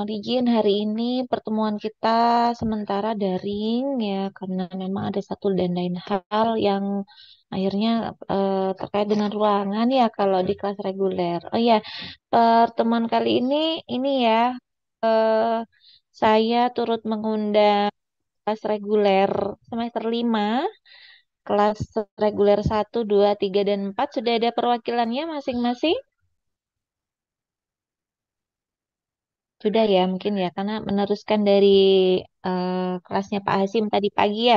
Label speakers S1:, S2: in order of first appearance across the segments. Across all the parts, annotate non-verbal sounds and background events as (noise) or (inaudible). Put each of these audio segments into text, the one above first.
S1: Mohon izin hari ini pertemuan kita sementara daring ya karena memang ada satu dan lain hal yang akhirnya uh, terkait dengan ruangan ya kalau di kelas reguler. Oh ya, pertemuan kali ini ini ya uh, saya turut mengundang kelas reguler semester lima kelas reguler satu dua tiga dan empat sudah ada perwakilannya masing-masing? Sudah ya, mungkin ya, karena meneruskan dari uh, kelasnya Pak Hasim tadi pagi ya.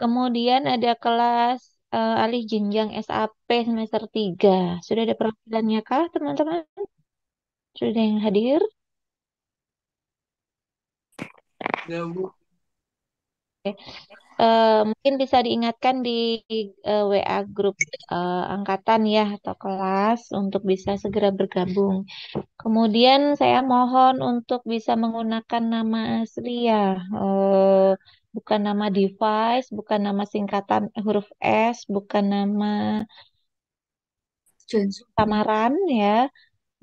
S1: Kemudian ada kelas uh, alih jenjang SAP semester 3. Sudah ada perwakilannya kah, teman-teman? Sudah yang hadir? Ya, Bu. Uh, mungkin bisa diingatkan di uh, eh, WA grup uh, eh, angkatan ya atau kelas untuk bisa segera bergabung. Kemudian saya mohon untuk bisa menggunakan nama asli ya, uh, bukan nama device, bukan nama singkatan huruf S, bukan nama samaran ya.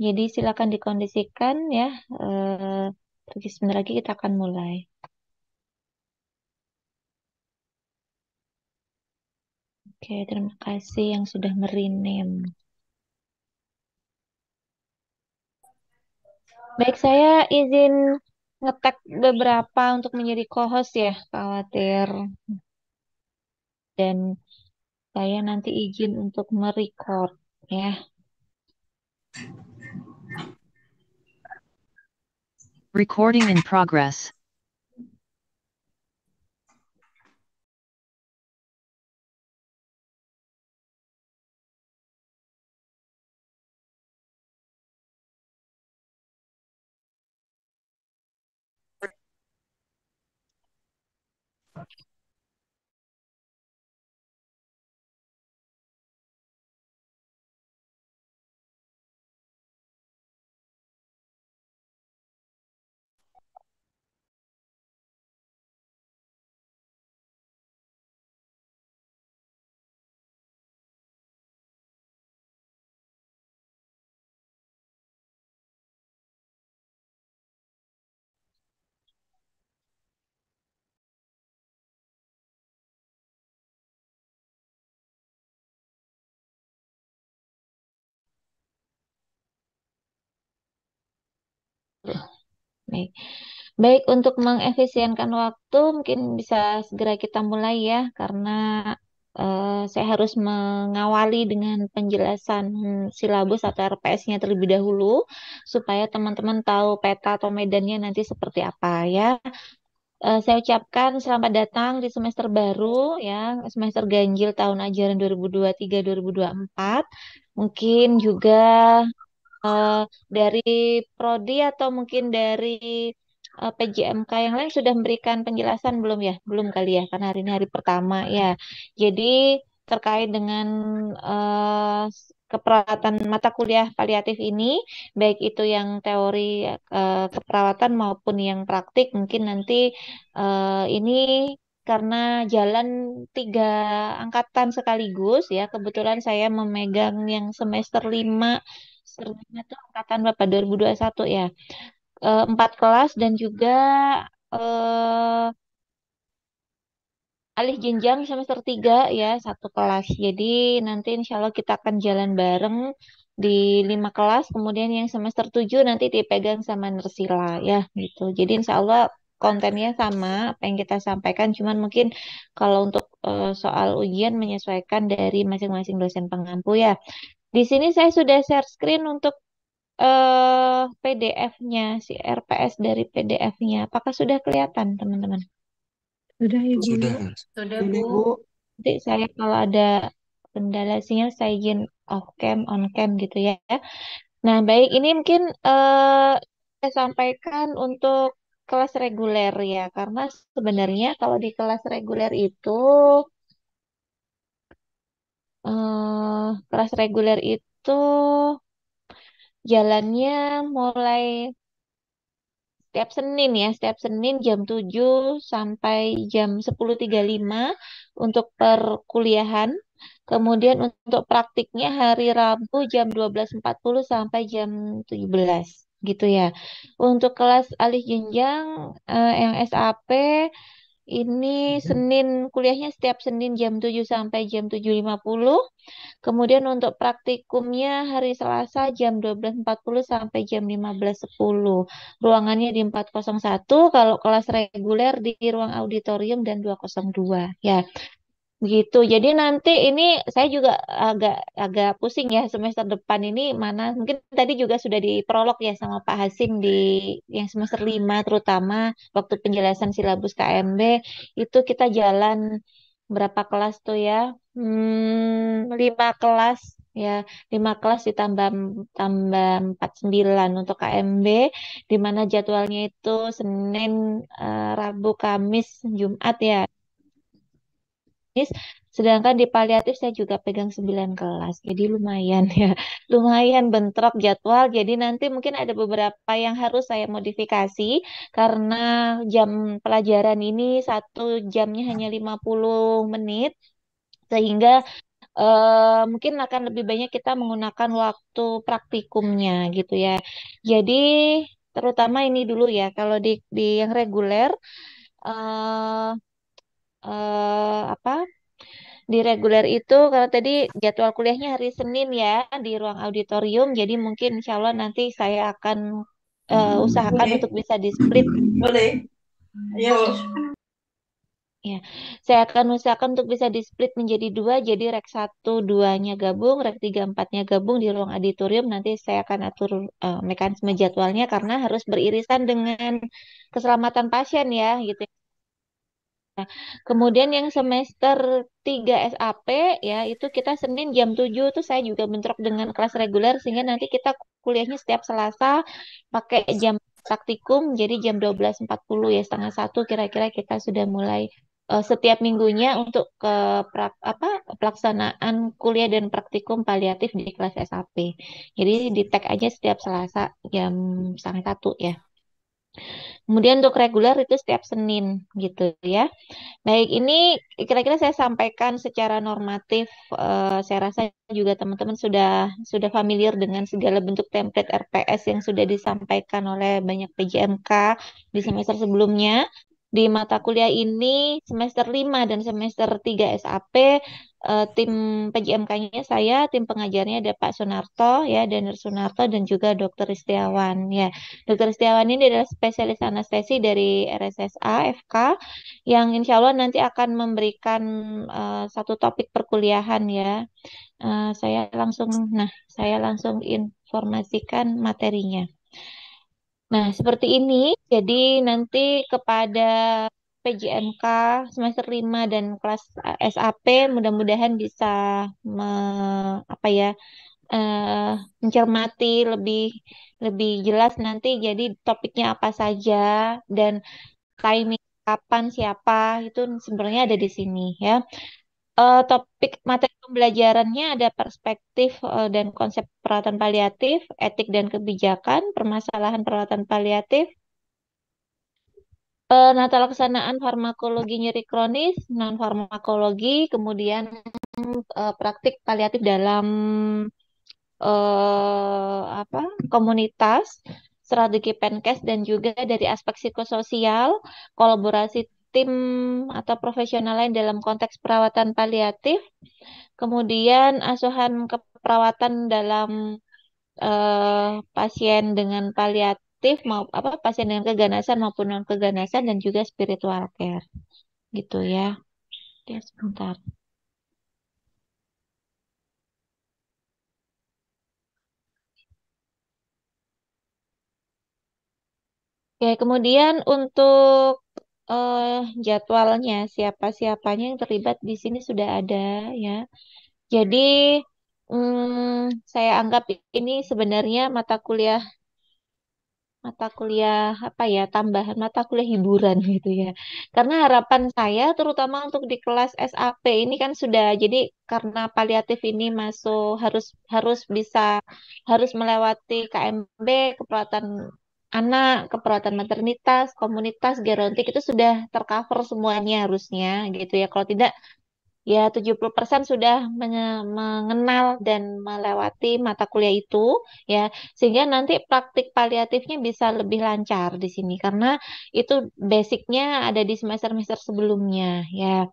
S1: Jadi silakan dikondisikan ya. Uh, sebentar lagi kita akan mulai. Oke, terima kasih yang sudah merinem. Baik, saya izin ngetek beberapa untuk menjadi co-host ya, khawatir. Dan saya nanti izin untuk merecord ya.
S2: Recording in progress.
S1: Baik. Baik, untuk mengefisienkan waktu mungkin bisa segera kita mulai ya, karena uh, saya harus mengawali dengan penjelasan silabus atau RPS-nya terlebih dahulu, supaya teman-teman tahu peta atau medannya nanti seperti apa ya. Uh, saya ucapkan selamat datang di semester baru ya, semester ganjil tahun ajaran 2023-2024. Mungkin juga uh, dari prodi atau mungkin dari uh, eh, PJMK yang lain sudah memberikan penjelasan belum ya? Belum kali ya, karena hari ini hari pertama ya. Jadi terkait dengan uh, keperawatan mata kuliah paliatif ini, baik itu yang teori uh, keperawatan maupun yang praktik, mungkin nanti uh, ini karena jalan tiga angkatan sekaligus ya kebetulan saya memegang yang semester lima Serlina tuh angkatan Bapak 2021 ya. Eh, empat kelas dan juga eh, alih jenjang semester 3 ya satu kelas. Jadi nanti insya Allah kita akan jalan bareng di lima kelas, kemudian yang semester 7 nanti dipegang sama Nersila ya gitu. Jadi insya Allah kontennya sama apa yang kita sampaikan, cuman mungkin kalau untuk uh, soal ujian menyesuaikan dari masing-masing dosen pengampu ya. Di sini saya sudah share screen untuk uh, eh, PDF-nya, si RPS dari PDF-nya. Apakah sudah kelihatan, teman-teman? Sudah, Ibu. Sudah.
S2: Sudah, Bu.
S1: Nanti saya kalau ada kendala sinyal, saya izin off cam, on cam gitu ya. Nah, baik. Ini mungkin uh, saya sampaikan untuk kelas reguler ya, karena sebenarnya kalau di kelas reguler itu Eh, kelas reguler itu jalannya mulai setiap Senin ya, setiap Senin jam 7 sampai jam 10.35 untuk perkuliahan. Kemudian untuk praktiknya hari Rabu jam 12.40 sampai jam 17 gitu ya. Untuk kelas alih jenjang eh, yang SAP ini iya. Senin kuliahnya setiap Senin jam 7 sampai jam 7.50. Kemudian untuk praktikumnya hari Selasa jam 12.40 sampai jam 15.10. Ruangannya di 401 kalau kelas reguler di ruang auditorium dan 202. Ya. Gitu. Jadi nanti ini saya juga agak agak pusing ya semester depan ini mana mungkin tadi juga sudah di ya sama Pak Hasim di yang semester lima terutama waktu penjelasan silabus KMB itu kita jalan berapa kelas tuh ya? Hmm, 5 kelas ya lima kelas ditambah tambah 49 untuk KMB di mana jadwalnya itu Senin, eh, Rabu, Kamis, Jumat ya bisnis sedangkan di paliatif saya juga pegang 9 kelas jadi lumayan ya (laughs) lumayan bentrok jadwal jadi nanti mungkin ada beberapa yang harus saya modifikasi karena jam pelajaran ini satu jamnya hanya 50 menit sehingga Uh, mungkin akan lebih banyak kita menggunakan waktu praktikumnya gitu ya. Jadi terutama ini dulu ya kalau di di yang reguler uh, eh, apa di reguler itu kalau tadi jadwal kuliahnya hari Senin ya di ruang auditorium jadi mungkin insya Allah nanti saya akan uh, usahakan Boleh. untuk bisa di split Boleh. Ya. Ya, saya akan usahakan untuk bisa di split menjadi dua, jadi rek satu duanya gabung, rek tiga empatnya gabung di ruang auditorium. Nanti saya akan atur uh, mekanisme jadwalnya karena harus beririsan dengan keselamatan pasien ya, gitu. Nah, kemudian yang semester 3 SAP ya itu kita Senin jam 7 itu saya juga bentrok dengan kelas reguler sehingga nanti kita kuliahnya setiap Selasa pakai jam praktikum jadi jam 12.40 ya setengah satu kira-kira kita sudah mulai uh, setiap minggunya untuk ke prak, apa pelaksanaan kuliah dan praktikum paliatif di kelas SAP. Jadi di tag aja setiap Selasa jam setengah satu ya. Kemudian untuk reguler itu setiap Senin gitu ya. Baik, ini kira-kira saya sampaikan secara normatif. Uh, saya rasa juga teman-teman sudah sudah familiar dengan segala bentuk template RPS yang sudah disampaikan oleh banyak PJMK di semester sebelumnya di mata kuliah ini semester 5 dan semester 3 SAP uh, eh, tim PJMK-nya saya, tim pengajarnya ada Pak Sunarto ya, Daniel Sunarto dan juga Dr. Ristiawan ya. Dr. Istiawan ini adalah spesialis anestesi dari RSSA FK yang insya Allah nanti akan memberikan uh, satu topik perkuliahan ya. Uh, saya langsung nah, saya langsung informasikan materinya. Nah, seperti ini. Jadi nanti kepada PJMK semester 5 dan kelas SAP mudah-mudahan bisa me, apa ya uh, mencermati lebih lebih jelas nanti jadi topiknya apa saja dan timing kapan siapa itu sebenarnya ada di sini ya uh, topik materi pembelajarannya ada perspektif uh, dan konsep perawatan paliatif, etik dan kebijakan, permasalahan perawatan paliatif, penata eh, laksanaan farmakologi nyeri kronis, non farmakologi, kemudian uh, praktik paliatif dalam apa komunitas, strategi Penkes dan juga dari aspek psikososial, kolaborasi tim atau profesional lain dalam konteks perawatan paliatif, kemudian asuhan keperawatan dalam uh, pasien dengan paliatif mau apa pasien dengan keganasan maupun non keganasan dan juga spiritual care, gitu ya. Ya sebentar. Oke, kemudian untuk uh, jadwalnya siapa-siapanya yang terlibat di sini sudah ada ya. Jadi um, saya anggap ini sebenarnya mata kuliah mata kuliah apa ya tambahan mata kuliah hiburan (laughs) gitu ya karena harapan saya terutama untuk di kelas SAP ini kan sudah jadi karena paliatif ini masuk harus harus bisa harus melewati KMB keperawatan anak, keperawatan maternitas, komunitas, gerontik itu sudah tercover semuanya harusnya gitu ya. Kalau tidak ya 70% sudah mengenal dan melewati mata kuliah itu ya sehingga nanti praktik paliatifnya bisa lebih lancar di sini karena itu basicnya ada di semester-semester sebelumnya ya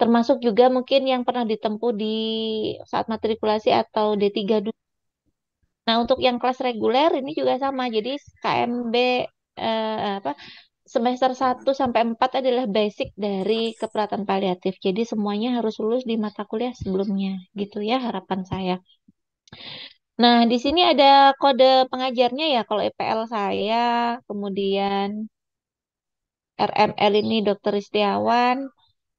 S1: termasuk juga mungkin yang pernah ditempuh di saat matrikulasi atau D3 dulu Nah, untuk yang kelas reguler ini juga sama. Jadi KMB eh, apa semester 1 sampai 4 adalah basic dari keperawatan paliatif. Jadi semuanya harus lulus di mata kuliah sebelumnya gitu ya harapan saya. Nah, di sini ada kode pengajarnya ya kalau EPL saya, kemudian RML ini Dokter Istiawan,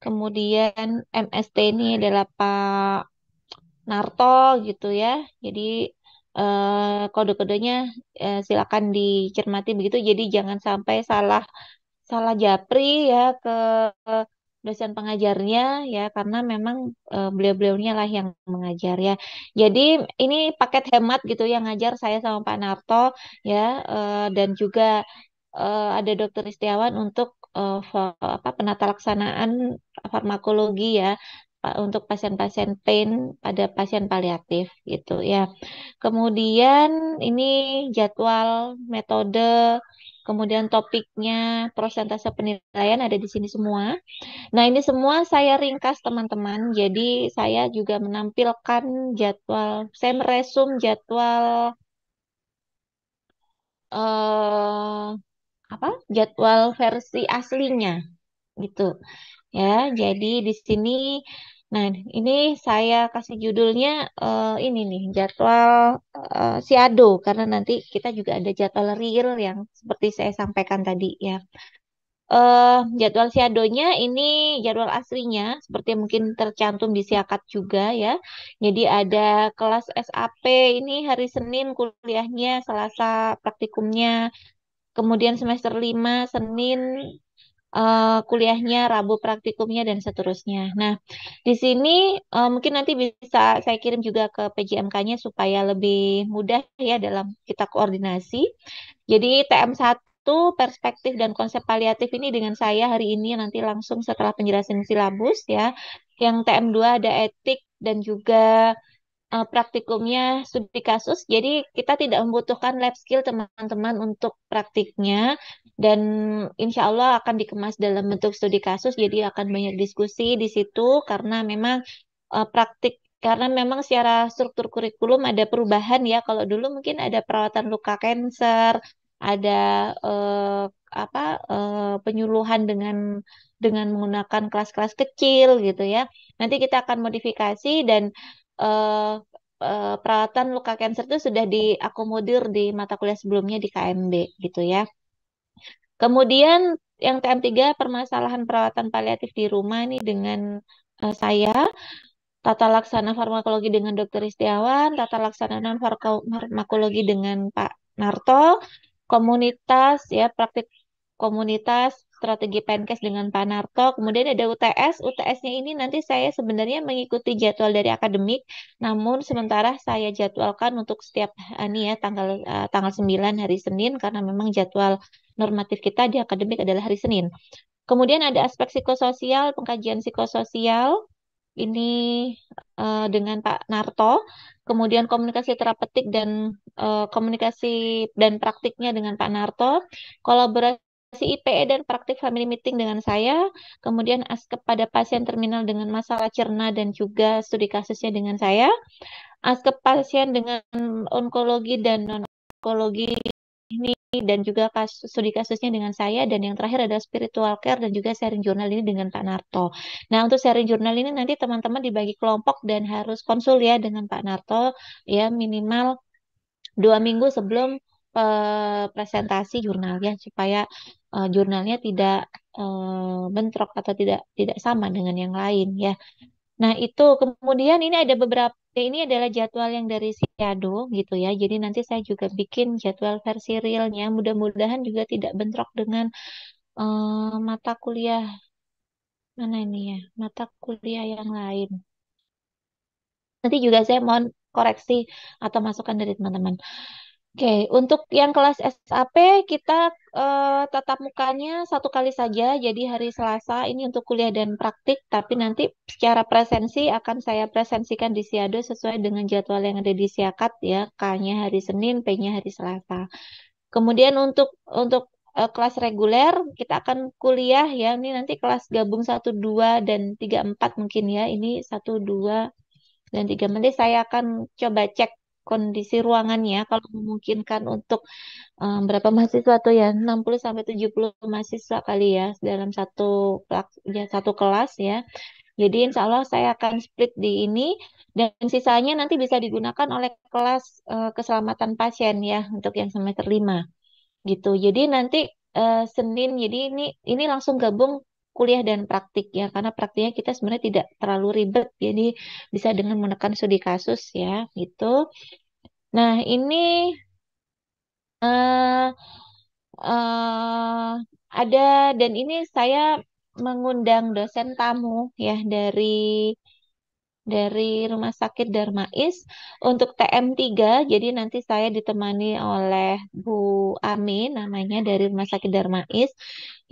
S1: kemudian MST ini adalah Pak Narto gitu ya. Jadi uh, kode-kodenya uh, silakan dicermati begitu. Jadi jangan sampai salah salah japri ya ke dosen pengajarnya ya karena memang uh, beliau-beliaunya lah yang mengajar ya. Jadi ini paket hemat gitu yang ngajar saya sama Pak Narto ya uh, dan juga uh, ada Dokter Istiawan untuk uh, apa penata laksanaan farmakologi ya untuk pasien-pasien pain pada pasien paliatif gitu ya. Kemudian ini jadwal, metode, kemudian topiknya, persentase penilaian ada di sini semua. Nah, ini semua saya ringkas teman-teman. Jadi saya juga menampilkan jadwal, saya meresum jadwal eh apa? jadwal versi aslinya gitu ya. Jadi di sini Nah, ini saya kasih judulnya uh, ini nih, jadwal uh, eh, siado karena nanti kita juga ada jadwal real yang seperti saya sampaikan tadi ya. Uh, jadwal siadonya ini jadwal aslinya seperti mungkin tercantum di siakat juga ya. Jadi ada kelas SAP ini hari Senin kuliahnya, Selasa praktikumnya, kemudian semester 5 Senin uh, kuliahnya, Rabu praktikumnya, dan seterusnya. Nah, di sini uh, mungkin nanti bisa saya kirim juga ke PJMK-nya supaya lebih mudah ya dalam kita koordinasi. Jadi TM1 perspektif dan konsep paliatif ini dengan saya hari ini nanti langsung setelah penjelasan silabus ya. Yang TM2 ada etik dan juga uh, praktikumnya studi kasus. Jadi kita tidak membutuhkan lab skill teman-teman untuk praktiknya dan insya Allah akan dikemas dalam bentuk studi kasus. Jadi akan banyak diskusi di situ karena memang uh, praktik karena memang secara struktur kurikulum ada perubahan ya. Kalau dulu mungkin ada perawatan luka kanker, ada uh, apa uh, penyuluhan dengan dengan menggunakan kelas-kelas kecil gitu ya. Nanti kita akan modifikasi dan uh, uh, peralatan luka cancer itu sudah diakomodir di mata kuliah sebelumnya di KMB gitu ya. Kemudian yang TM3 permasalahan perawatan paliatif di rumah ini dengan uh, saya tata laksana farmakologi dengan dokter Istiawan, tata laksana non farmakologi dengan Pak Narto, komunitas ya praktik komunitas strategi Penkes dengan Pak Narto Kemudian ada UTS. UTS-nya ini nanti saya sebenarnya mengikuti jadwal dari akademik, namun sementara saya jadwalkan untuk setiap eh, ini ya tanggal uh, tanggal 9 hari Senin karena memang jadwal normatif kita di akademik adalah hari Senin. Kemudian ada aspek psikososial, pengkajian psikososial ini uh, dengan Pak Narto, kemudian komunikasi terapeutik dan uh, komunikasi dan praktiknya dengan Pak Narto, kolaborasi IPE dan praktik family meeting dengan saya, kemudian as kepada pasien terminal dengan masalah cerna dan juga studi kasusnya dengan saya, ke pasien dengan onkologi dan non-onkologi ini dan juga kasus, studi kasusnya dengan saya dan yang terakhir adalah spiritual care dan juga sharing jurnal ini dengan Pak Narto. Nah untuk sharing jurnal ini nanti teman-teman dibagi kelompok dan harus konsul ya dengan Pak Narto ya minimal dua minggu sebelum eh, presentasi jurnal ya supaya uh, jurnalnya tidak uh, bentrok atau tidak tidak sama dengan yang lain ya. Nah, itu kemudian ini ada beberapa ya, ini adalah jadwal yang dari Siado gitu ya. Jadi nanti saya juga bikin jadwal versi realnya. Mudah-mudahan juga tidak bentrok dengan uh, mata kuliah mana ini ya? Mata kuliah yang lain. Nanti juga saya mohon koreksi atau masukan dari teman-teman. Oke, untuk yang kelas SAP kita uh, tatap mukanya satu kali saja, jadi hari Selasa ini untuk kuliah dan praktik, tapi nanti secara presensi akan saya presensikan di Siado sesuai dengan jadwal yang ada di Siakat ya, K-nya hari Senin, P-nya hari Selasa. Kemudian untuk untuk uh, kelas reguler kita akan kuliah ya, ini nanti kelas gabung satu dua dan tiga empat mungkin ya. Ini satu dua dan tiga menit saya akan coba cek kondisi ruangannya kalau memungkinkan untuk um, berapa mahasiswa tuh ya 60 sampai 70 mahasiswa kali ya dalam satu ya, satu kelas ya. Jadi insya Allah saya akan split di ini dan sisanya nanti bisa digunakan oleh kelas uh, keselamatan pasien ya untuk yang semester 5 gitu. Jadi nanti uh, Senin jadi ini ini langsung gabung kuliah dan praktik ya karena praktiknya kita sebenarnya tidak terlalu ribet jadi bisa dengan menekan studi kasus ya gitu. Nah ini uh, uh, ada dan ini saya mengundang dosen tamu ya dari dari Rumah Sakit Darmais untuk TM3. Jadi nanti saya ditemani oleh Bu Ami namanya dari Rumah Sakit Darmais.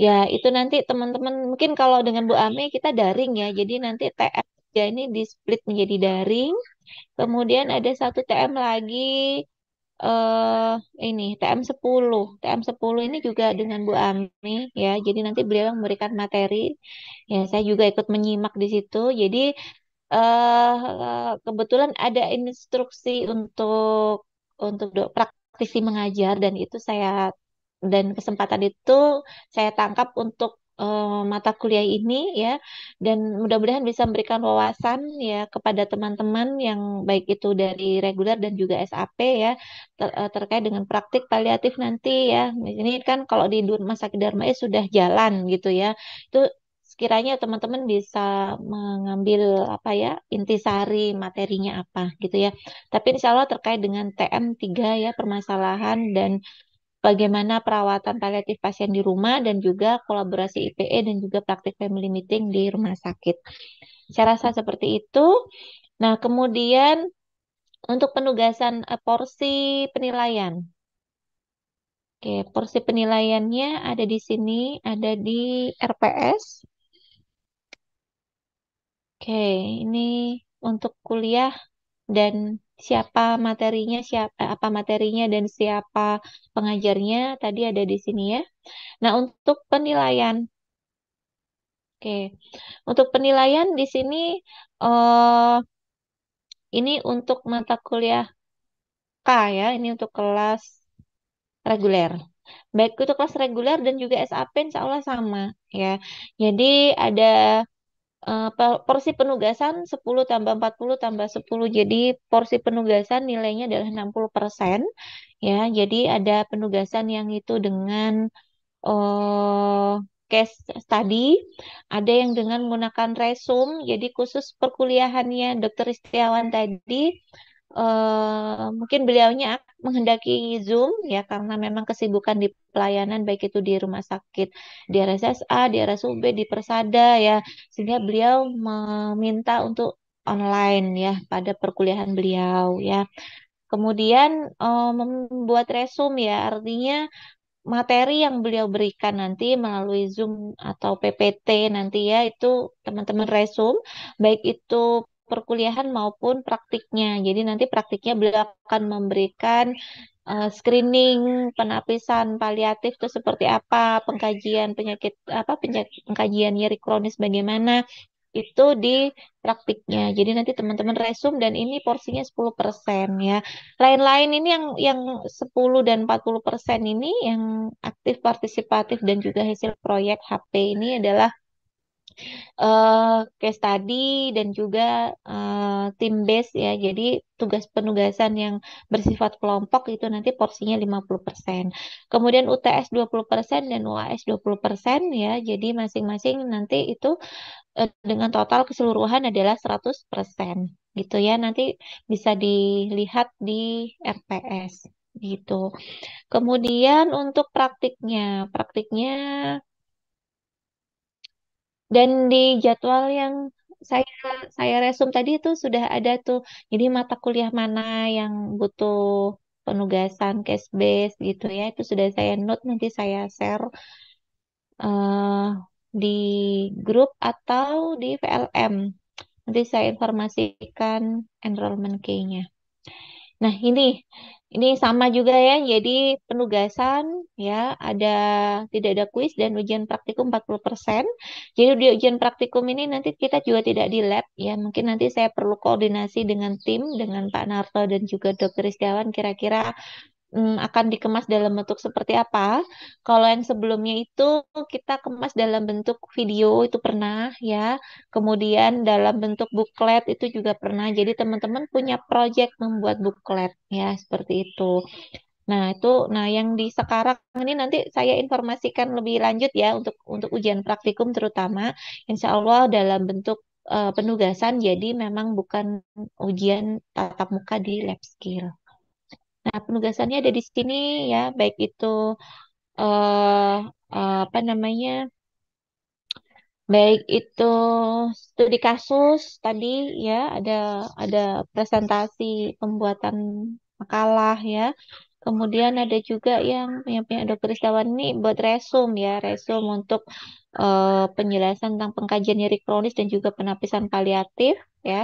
S1: Ya, itu nanti teman-teman mungkin kalau dengan Bu Ami kita daring ya. Jadi nanti TM3 ini di split menjadi daring. Kemudian ada satu TM lagi uh, ini TM10. TM10 ini juga dengan Bu Ami ya. Jadi nanti beliau memberikan materi. Ya, saya juga ikut menyimak di situ. Jadi uh, kebetulan ada instruksi untuk untuk do- praktisi mengajar dan itu saya dan kesempatan itu saya tangkap untuk uh, mata kuliah ini ya dan mudah-mudahan bisa memberikan wawasan ya kepada teman-teman yang baik itu dari reguler dan juga SAP ya ter eh, terkait dengan praktik paliatif nanti ya ini kan kalau di rumah sakit Dharma ya, sudah jalan gitu ya itu sekiranya teman-teman bisa mengambil apa ya intisari materinya apa gitu ya. Tapi insya Allah terkait dengan TM3 ya permasalahan dan bagaimana perawatan paliatif pasien di rumah dan juga kolaborasi IPE dan juga praktik family meeting di rumah sakit. Saya rasa seperti itu. Nah kemudian untuk penugasan eh, porsi penilaian. Oke, porsi penilaiannya ada di sini, ada di RPS. Oke, ini untuk kuliah dan siapa materinya, siapa apa materinya dan siapa pengajarnya tadi ada di sini ya. Nah, untuk penilaian Oke, untuk penilaian di sini eh, ini untuk mata kuliah K ya, ini untuk kelas reguler. Baik itu kelas reguler dan juga SAP insya Allah sama ya. Jadi ada uh, porsi penugasan 10 tambah 40 tambah 10 jadi porsi penugasan nilainya adalah 60% ya jadi ada penugasan yang itu dengan uh, eh, case study, ada yang dengan menggunakan resume jadi khusus perkuliahannya dokter Istiawan tadi Eh, mungkin beliaunya menghendaki Zoom ya karena memang kesibukan di pelayanan baik itu di rumah sakit di RSSA, di RSUB, di Persada ya sehingga beliau meminta untuk online ya pada perkuliahan beliau ya. Kemudian uh, membuat resume ya artinya materi yang beliau berikan nanti melalui Zoom atau PPT nanti ya itu teman-teman resume baik itu perkuliahan maupun praktiknya. Jadi nanti praktiknya beliau akan memberikan uh, screening penapisan paliatif itu seperti apa, pengkajian penyakit apa penyakit, pengkajian nyeri kronis bagaimana itu di praktiknya. Jadi nanti teman-teman resum dan ini porsinya 10% ya. Lain-lain ini yang yang 10 dan 40% ini yang aktif partisipatif dan juga hasil proyek HP ini adalah uh, case study dan juga uh, eh, tim base ya. Jadi tugas penugasan yang bersifat kelompok itu nanti porsinya 50%. Kemudian UTS 20% dan UAS 20% ya. Jadi masing-masing nanti itu uh, dengan total keseluruhan adalah 100% gitu ya. Nanti bisa dilihat di RPS gitu. Kemudian untuk praktiknya, praktiknya dan di jadwal yang saya saya resume tadi itu sudah ada tuh. Jadi mata kuliah mana yang butuh penugasan case based gitu ya itu sudah saya note nanti saya share eh, di grup atau di vlm Nanti saya informasikan enrollment key-nya. Nah, ini ini sama juga ya, jadi penugasan ya, ada tidak ada kuis dan ujian praktikum 40%. Jadi di ujian praktikum ini nanti kita juga tidak di lab ya, mungkin nanti saya perlu koordinasi dengan tim, dengan Pak Narto dan juga Dokter Istiawan kira-kira hmm, akan dikemas dalam bentuk seperti apa. Kalau yang sebelumnya itu kita kemas dalam bentuk video itu pernah ya. Kemudian dalam bentuk booklet itu juga pernah. Jadi teman-teman punya project membuat booklet ya seperti itu. Nah, itu nah yang di sekarang ini nanti saya informasikan lebih lanjut ya untuk untuk ujian praktikum terutama insya Allah dalam bentuk uh, penugasan jadi memang bukan ujian tatap muka di lab skill. Nah, penugasannya ada di sini ya, baik itu eh, eh, apa namanya, baik itu studi kasus tadi ya, ada ada presentasi pembuatan makalah ya. Kemudian ada juga yang yang punya dokter istawan ini buat resum ya, resum untuk uh, penjelasan tentang pengkajian nyeri kronis dan juga penapisan paliatif ya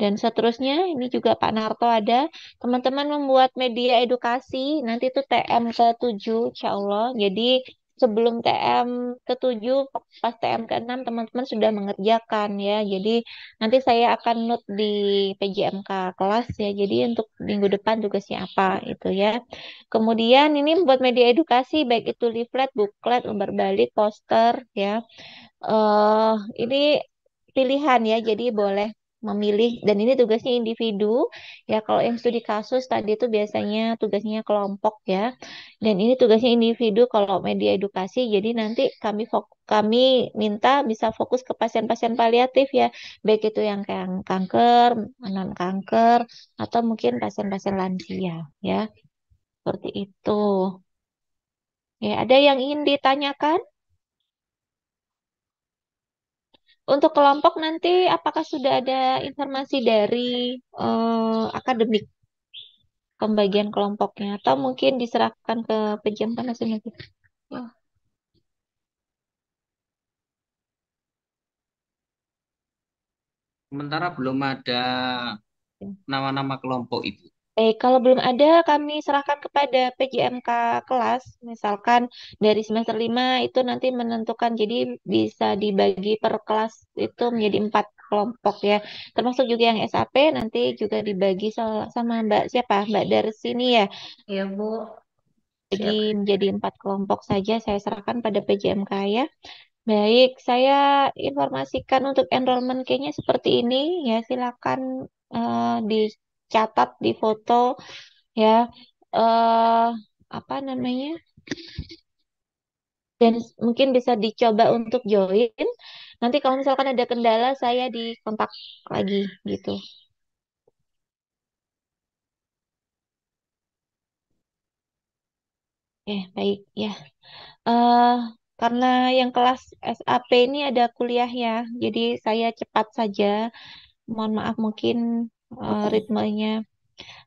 S1: dan seterusnya. Ini juga Pak Narto ada. Teman-teman membuat media edukasi, nanti itu TM ke-7 insya Allah. Jadi sebelum TM ke-7 pas TM ke-6 teman-teman sudah mengerjakan ya. Jadi nanti saya akan note di PJMK kelas ya. Jadi untuk minggu depan tugasnya apa itu ya. Kemudian ini membuat media edukasi baik itu leaflet, booklet, umbar balik, poster ya. Uh, ini pilihan ya. Jadi boleh memilih dan ini tugasnya individu ya kalau yang studi kasus tadi itu biasanya tugasnya kelompok ya dan ini tugasnya individu kalau media edukasi jadi nanti kami kami minta bisa fokus ke pasien-pasien paliatif ya baik itu yang kayak kanker non kanker atau mungkin pasien-pasien lansia ya seperti itu ya ada yang ingin ditanyakan Untuk kelompok nanti apakah sudah ada informasi dari uh, akademik pembagian kelompoknya atau mungkin diserahkan ke penjamkan langsung
S2: Oh. Sementara belum ada ya. nama-nama kelompok itu.
S1: Eh, kalau belum ada, kami serahkan kepada PJMK kelas, misalkan dari semester 5 itu nanti menentukan, jadi bisa dibagi per kelas itu menjadi empat kelompok ya, termasuk juga yang SAP nanti juga dibagi sama Mbak siapa, Mbak dari sini ya. Iya Bu. Jadi menjadi empat kelompok saja, saya serahkan pada PJMK ya. Baik, saya informasikan untuk enrollment kayaknya seperti ini ya, silakan uh, di catat di foto ya eh apa namanya dan mungkin bisa dicoba untuk join nanti kalau misalkan ada kendala saya di kontak lagi gitu Oke, eh, baik ya. Uh, karena yang kelas SAP ini ada kuliah ya, jadi saya cepat saja. Mohon maaf mungkin uh, ritmenya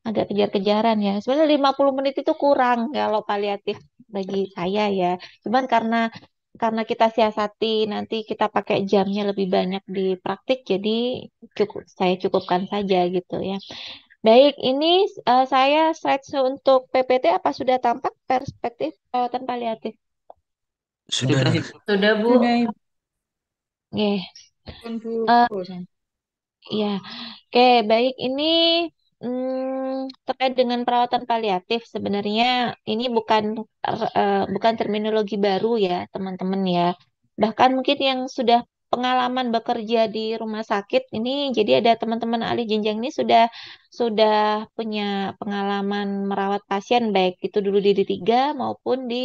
S1: agak kejar-kejaran ya. Sebenarnya 50 menit itu kurang kalau paliatif bagi saya ya. Cuman karena karena kita siasati nanti kita pakai jamnya lebih banyak di praktik jadi cukup saya cukupkan saja gitu ya. Baik, ini uh, saya slide untuk PPT apa sudah tampak perspektif perawatan eh, paliatif?
S2: Sudah. Sudah, Bu. Sudah.
S1: Yeah. Uh, Iya, oke, baik. Ini hmm, terkait dengan perawatan paliatif. Sebenarnya ini bukan uh, bukan terminologi baru ya, teman-teman ya. Bahkan mungkin yang sudah pengalaman bekerja di rumah sakit ini jadi ada teman-teman alih jenjang ini sudah sudah punya pengalaman merawat pasien baik itu dulu di D3 maupun di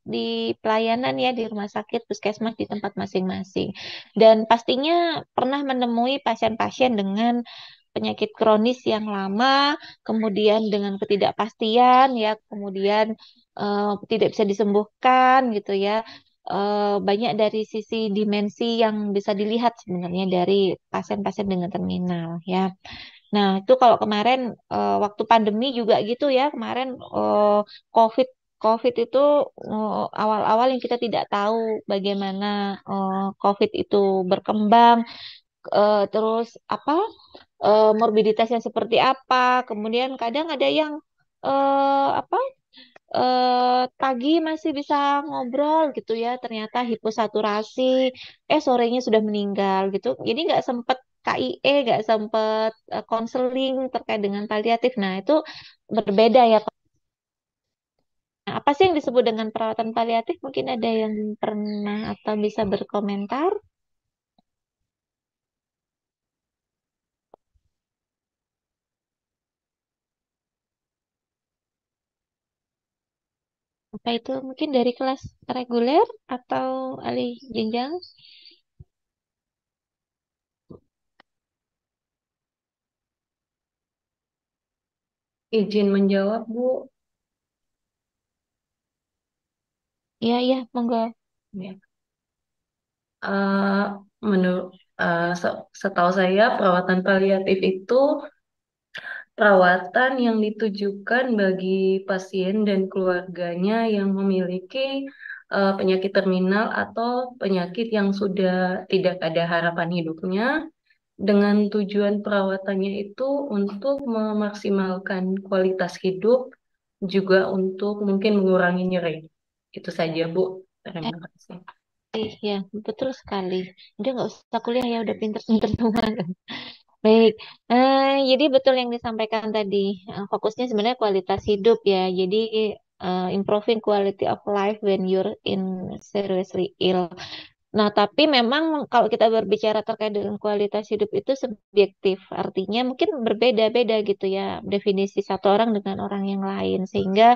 S1: di pelayanan ya di rumah sakit puskesmas di tempat masing-masing dan pastinya pernah menemui pasien-pasien dengan penyakit kronis yang lama, kemudian dengan ketidakpastian ya, kemudian uh, tidak bisa disembuhkan gitu ya uh, banyak dari sisi dimensi yang bisa dilihat sebenarnya dari pasien-pasien dengan terminal ya. Nah, itu kalau kemarin uh, waktu pandemi juga gitu ya, kemarin uh, COVID COVID itu awal-awal yang kita tidak tahu bagaimana COVID itu berkembang, terus apa morbiditasnya seperti apa, kemudian kadang ada yang apa eh, pagi masih bisa ngobrol gitu ya ternyata hiposaturasi eh sorenya sudah meninggal gitu jadi nggak sempat KIE nggak sempat eh, konseling terkait dengan paliatif nah itu berbeda ya nah, apa sih yang disebut dengan perawatan paliatif mungkin ada yang pernah atau bisa berkomentar apa itu mungkin dari kelas reguler atau alih jenjang izin menjawab Bu iya iya monggo ya. uh, eh, menurut uh, eh, setahu saya perawatan paliatif itu perawatan yang ditujukan bagi pasien dan keluarganya yang memiliki uh, penyakit terminal atau penyakit yang sudah tidak ada harapan hidupnya dengan tujuan perawatannya itu untuk memaksimalkan kualitas hidup juga untuk mungkin mengurangi nyeri. Itu saja, Bu. Terima kasih. Eh, iya, betul sekali. Udah nggak usah kuliah ya, udah pinter-pinter semua. Baik, eh, jadi betul yang disampaikan tadi, eh, fokusnya sebenarnya kualitas hidup ya. Jadi, eee, eh, improving quality of life when you're in seriously ill. Nah, tapi memang kalau kita berbicara terkait dengan kualitas hidup itu subjektif, artinya mungkin berbeda-beda gitu ya definisi satu orang dengan orang yang lain, sehingga,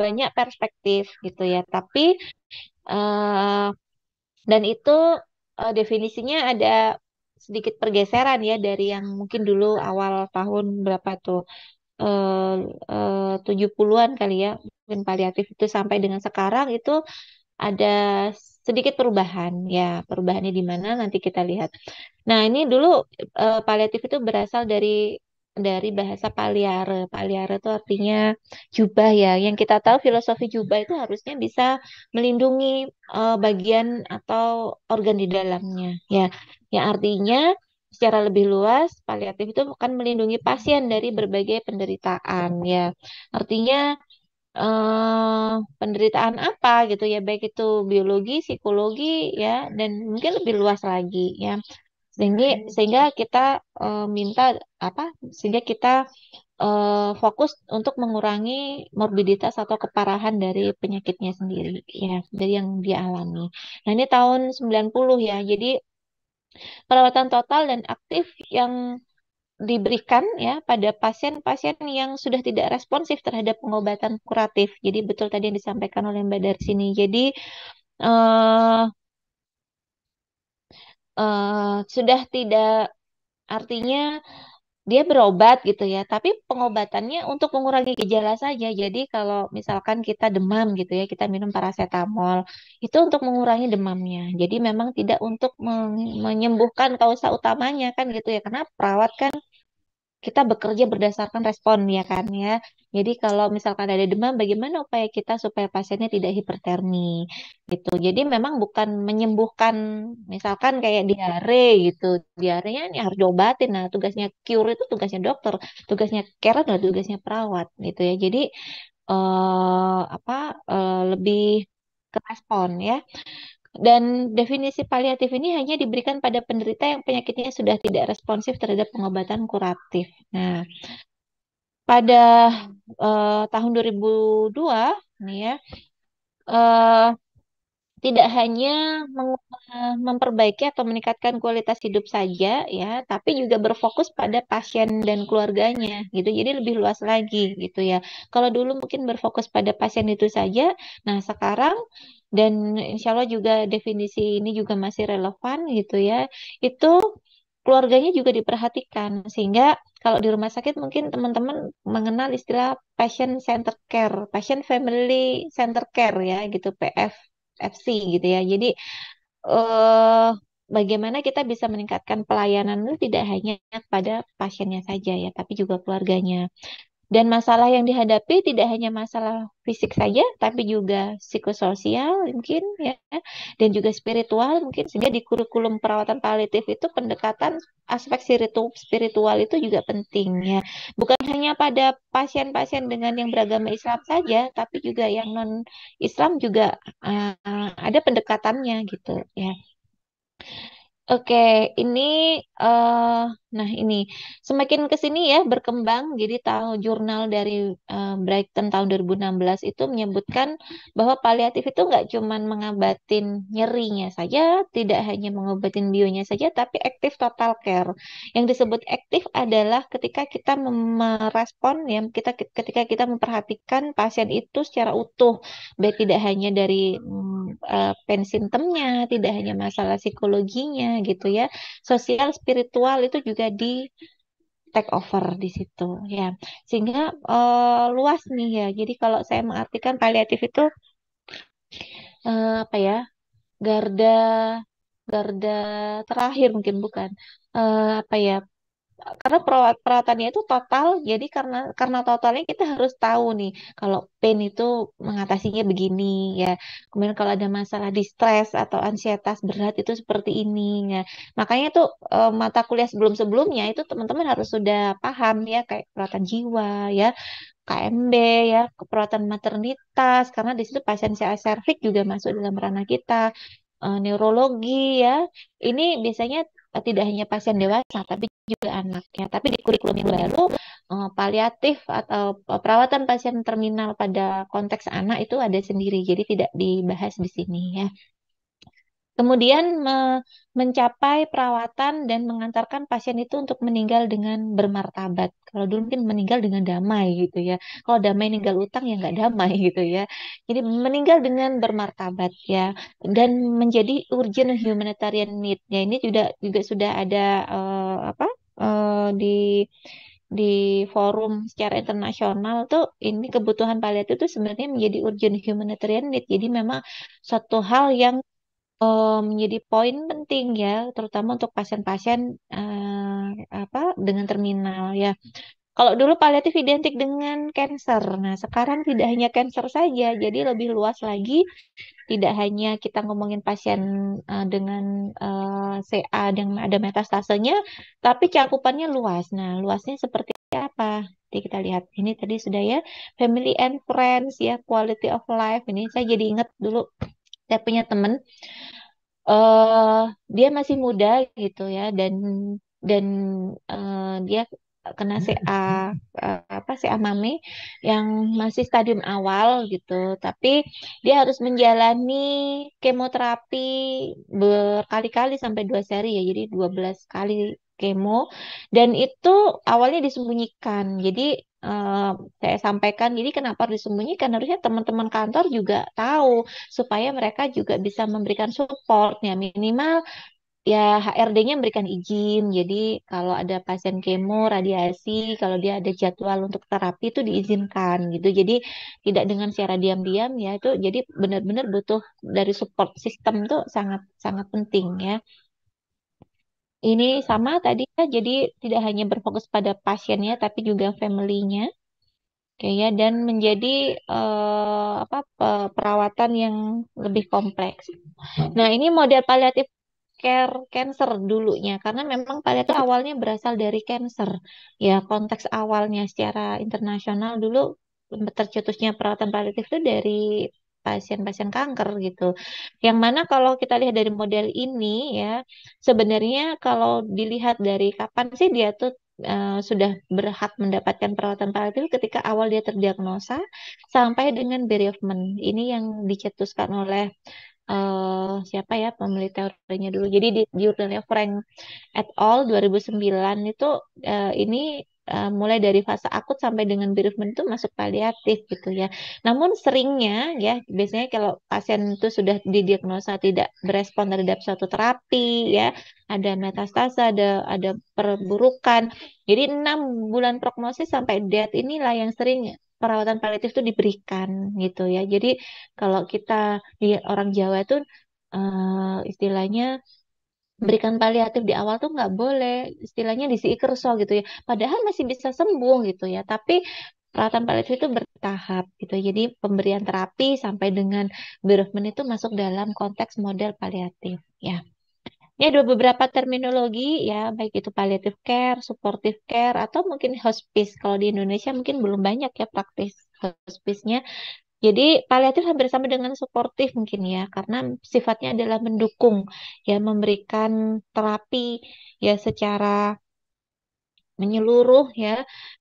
S1: banyak perspektif gitu ya. Tapi, dan itu, definisinya ada sedikit pergeseran ya dari yang mungkin dulu awal tahun berapa tuh eh, eh, tujuh puluhan kali ya mungkin paliatif itu sampai dengan sekarang itu ada sedikit perubahan ya perubahannya di mana nanti kita lihat. Nah ini dulu uh, paliatif itu berasal dari dari bahasa Paliare. Paliare itu artinya jubah ya. Yang kita tahu filosofi jubah itu harusnya bisa melindungi uh, bagian atau organ di dalamnya ya. Yang artinya secara lebih luas paliatif itu bukan melindungi pasien dari berbagai penderitaan ya. Artinya Uh, penderitaan apa gitu ya baik itu biologi, psikologi ya dan mungkin lebih luas lagi ya sehingga hmm. sehingga kita uh, minta apa sehingga kita uh, fokus untuk mengurangi morbiditas atau keparahan dari penyakitnya sendiri ya dari yang dialami Nah ini tahun 90 ya. Jadi perawatan total dan aktif yang diberikan ya pada pasien-pasien yang sudah tidak responsif terhadap pengobatan kuratif. Jadi betul tadi yang disampaikan oleh Mbak dari sini. Jadi eh, uh, sudah tidak artinya dia berobat gitu ya, tapi pengobatannya untuk mengurangi gejala saja. Jadi kalau misalkan kita demam gitu ya, kita minum paracetamol itu untuk mengurangi demamnya. Jadi memang tidak untuk menyembuhkan kausa utamanya kan gitu ya, karena perawat kan kita bekerja berdasarkan respon ya kan ya. Jadi kalau misalkan ada demam, bagaimana upaya kita supaya pasiennya tidak hipertermi gitu. Jadi memang bukan menyembuhkan misalkan kayak diare gitu. Diarenya ini harus diobatin. Nah, tugasnya cure itu tugasnya dokter, tugasnya care adalah tugasnya perawat gitu ya. Jadi eh, apa uh, lebih ke respon ya. Dan definisi paliatif ini hanya diberikan pada penderita yang penyakitnya sudah tidak responsif terhadap pengobatan kuratif. Nah, pada uh, tahun 2002 nih ya uh, tidak hanya memperbaiki atau meningkatkan kualitas hidup saja ya, tapi juga berfokus pada pasien dan keluarganya gitu. Jadi lebih luas lagi gitu ya. Kalau dulu mungkin berfokus pada pasien itu saja, nah sekarang dan insya Allah juga definisi ini juga masih relevan gitu ya itu keluarganya juga diperhatikan sehingga kalau di rumah sakit mungkin teman-teman mengenal istilah patient center care, patient family center care ya gitu PFFC gitu ya. Jadi eh bagaimana kita bisa meningkatkan pelayanan itu tidak hanya pada pasiennya saja ya, tapi juga keluarganya. Dan masalah yang dihadapi tidak hanya masalah fisik saja, tapi juga psikososial mungkin ya, dan juga spiritual mungkin. Sehingga di kurikulum perawatan paliatif itu pendekatan aspek spiritual itu juga penting ya. Bukan hanya pada pasien-pasien dengan yang beragama Islam saja, tapi juga yang non Islam juga uh, ada pendekatannya gitu ya. Oke, ini uh, Nah, ini semakin ke sini ya berkembang. Jadi tahu jurnal dari uh, Brighton tahun 2016 itu menyebutkan bahwa paliatif itu nggak cuma mengobatin nyerinya saja, tidak hanya mengobatin bionya saja, tapi aktif total care. Yang disebut aktif adalah ketika kita merespon ya, kita ketika kita memperhatikan pasien itu secara utuh, baik tidak hanya dari uh, mm, eh, pain symptomnya, tidak hanya masalah psikologinya gitu ya. Sosial, spiritual itu juga ada di take over di situ ya sehingga uh, luas nih ya jadi kalau saya mengartikan paliatif itu uh, apa ya garda garda terakhir mungkin bukan uh, apa ya karena perawatannya itu total jadi karena karena totalnya kita harus tahu nih kalau pain itu mengatasinya begini ya kemudian kalau ada masalah di stres atau ansietas berat itu seperti ini ya makanya tuh e, mata kuliah sebelum sebelumnya itu teman-teman harus sudah paham ya kayak perawatan jiwa ya KMB ya keperawatan maternitas karena di situ pasien CA juga masuk dalam ranah kita eh, neurologi ya ini biasanya tidak hanya pasien dewasa tapi juga anaknya. Tapi di kurikulum yang baru uh, paliatif atau perawatan pasien terminal pada konteks anak itu ada sendiri. Jadi tidak dibahas di sini ya. Kemudian me mencapai perawatan dan mengantarkan pasien itu untuk meninggal dengan bermartabat. Kalau dulu mungkin meninggal dengan damai gitu ya. Kalau damai meninggal utang ya nggak damai gitu ya. Jadi meninggal dengan bermartabat ya dan menjadi urgent humanitarian need. Ya ini juga juga sudah ada uh, apa uh, di di forum secara internasional tuh ini kebutuhan paliatif itu sebenarnya menjadi urgent humanitarian need. Jadi memang satu hal yang Eh, menjadi poin penting ya, terutama untuk pasien-pasien uh, apa dengan terminal ya. Kalau dulu paliatif identik dengan cancer. Nah, sekarang tidak hanya cancer saja, jadi lebih luas lagi. Tidak hanya kita ngomongin pasien uh, dengan uh, CA yang ada metastasenya, tapi cakupannya luas. Nah, luasnya seperti apa? Jadi kita lihat. Ini tadi sudah ya, family and friends ya, quality of life. Ini saya jadi ingat dulu saya punya temen uh, dia masih muda gitu ya dan dan uh, dia kena CA hmm. eh, apa CA mami yang masih stadium awal gitu tapi dia harus menjalani kemoterapi berkali-kali sampai dua seri ya jadi 12 kali kemo dan itu awalnya disembunyikan jadi saya sampaikan. Jadi kenapa harus disembunyikan? Harusnya teman-teman kantor juga tahu supaya mereka juga bisa memberikan support ya minimal ya HRD-nya memberikan izin. Jadi kalau ada pasien kemo, radiasi, kalau dia ada jadwal untuk terapi itu diizinkan gitu. Jadi tidak dengan secara diam-diam ya itu. Jadi benar-benar butuh dari support sistem tuh sangat sangat penting ya. Ini sama tadi ya, jadi tidak hanya berfokus pada pasiennya, tapi juga family-nya. Oke ya, dan menjadi uh, apa perawatan yang lebih kompleks. Nah, ini model paliatif care cancer dulunya, karena memang paliatif awalnya berasal dari cancer. Ya, konteks awalnya secara internasional dulu tercetusnya perawatan paliatif itu dari pasien-pasien kanker gitu. Yang mana kalau kita lihat dari model ini ya, sebenarnya kalau dilihat dari kapan sih dia tuh uh, sudah berhak mendapatkan perawatan palliatif ketika awal dia terdiagnosa sampai dengan bereavement. Ini yang dicetuskan oleh uh, siapa ya pemilik teorinya dulu. Jadi di Giordano Frank et al 2009 itu uh, ini uh, mulai dari fase akut sampai dengan bereavement itu masuk paliatif gitu ya. Namun seringnya ya biasanya kalau pasien itu sudah didiagnosa tidak berespon terhadap suatu terapi ya, ada metastasa, ada ada perburukan. Jadi enam bulan prognosis sampai death inilah yang sering perawatan paliatif itu diberikan gitu ya. Jadi kalau kita di orang Jawa itu uh, istilahnya berikan paliatif di awal tuh nggak boleh istilahnya di kerso gitu ya padahal masih bisa sembuh gitu ya tapi peralatan paliatif itu bertahap gitu jadi pemberian terapi sampai dengan bereavement itu masuk dalam konteks model paliatif ya ini ada beberapa terminologi ya baik itu paliatif care, supportive care atau mungkin hospice kalau di Indonesia mungkin belum banyak ya praktis hospice-nya jadi paliatif hampir sama dengan suportif mungkin ya, karena sifatnya adalah mendukung, ya memberikan terapi ya secara menyeluruh ya,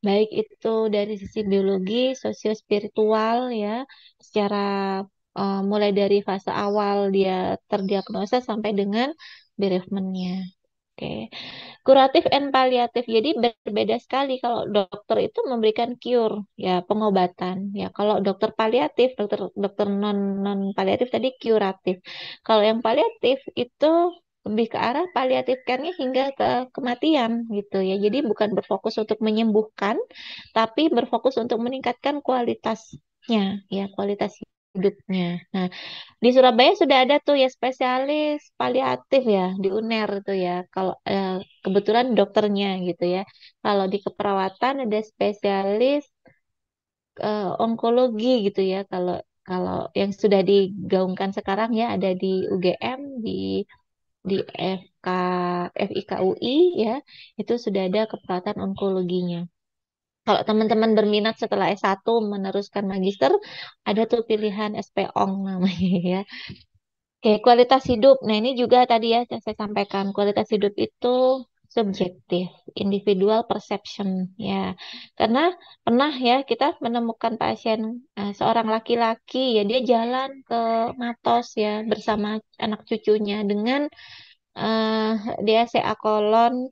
S1: baik itu dari sisi biologi, sosio-spiritual ya, secara uh, mulai dari fase awal dia terdiagnosa sampai dengan bereavementnya. Oke. Kuratif and paliatif. Jadi berbeda sekali kalau dokter itu memberikan cure, ya pengobatan. Ya, kalau dokter paliatif, dokter dokter non non paliatif tadi kuratif. Kalau yang paliatif itu lebih ke arah paliatif care hingga ke kematian gitu ya. Jadi bukan berfokus untuk menyembuhkan, tapi berfokus untuk meningkatkan kualitasnya ya, kualitas duduknya. Nah, di Surabaya sudah ada tuh ya spesialis paliatif ya di UNER itu ya. Kalau eh, kebetulan dokternya gitu ya. Kalau di keperawatan ada spesialis eh, onkologi gitu ya. Kalau kalau yang sudah digaungkan sekarang ya ada di UGM di di FK FIKUI ya itu sudah ada keperawatan onkologinya. Kalau teman-teman berminat setelah S1 meneruskan magister, ada tuh pilihan SP-ONG namanya (laughs) ya. Oke, kualitas hidup. Nah, ini juga tadi ya saya sampaikan, kualitas hidup itu subjektif, individual perception ya. Karena pernah ya kita menemukan pasien eh, seorang laki-laki ya dia jalan ke Matos ya bersama anak cucunya dengan uh, dia CA kolon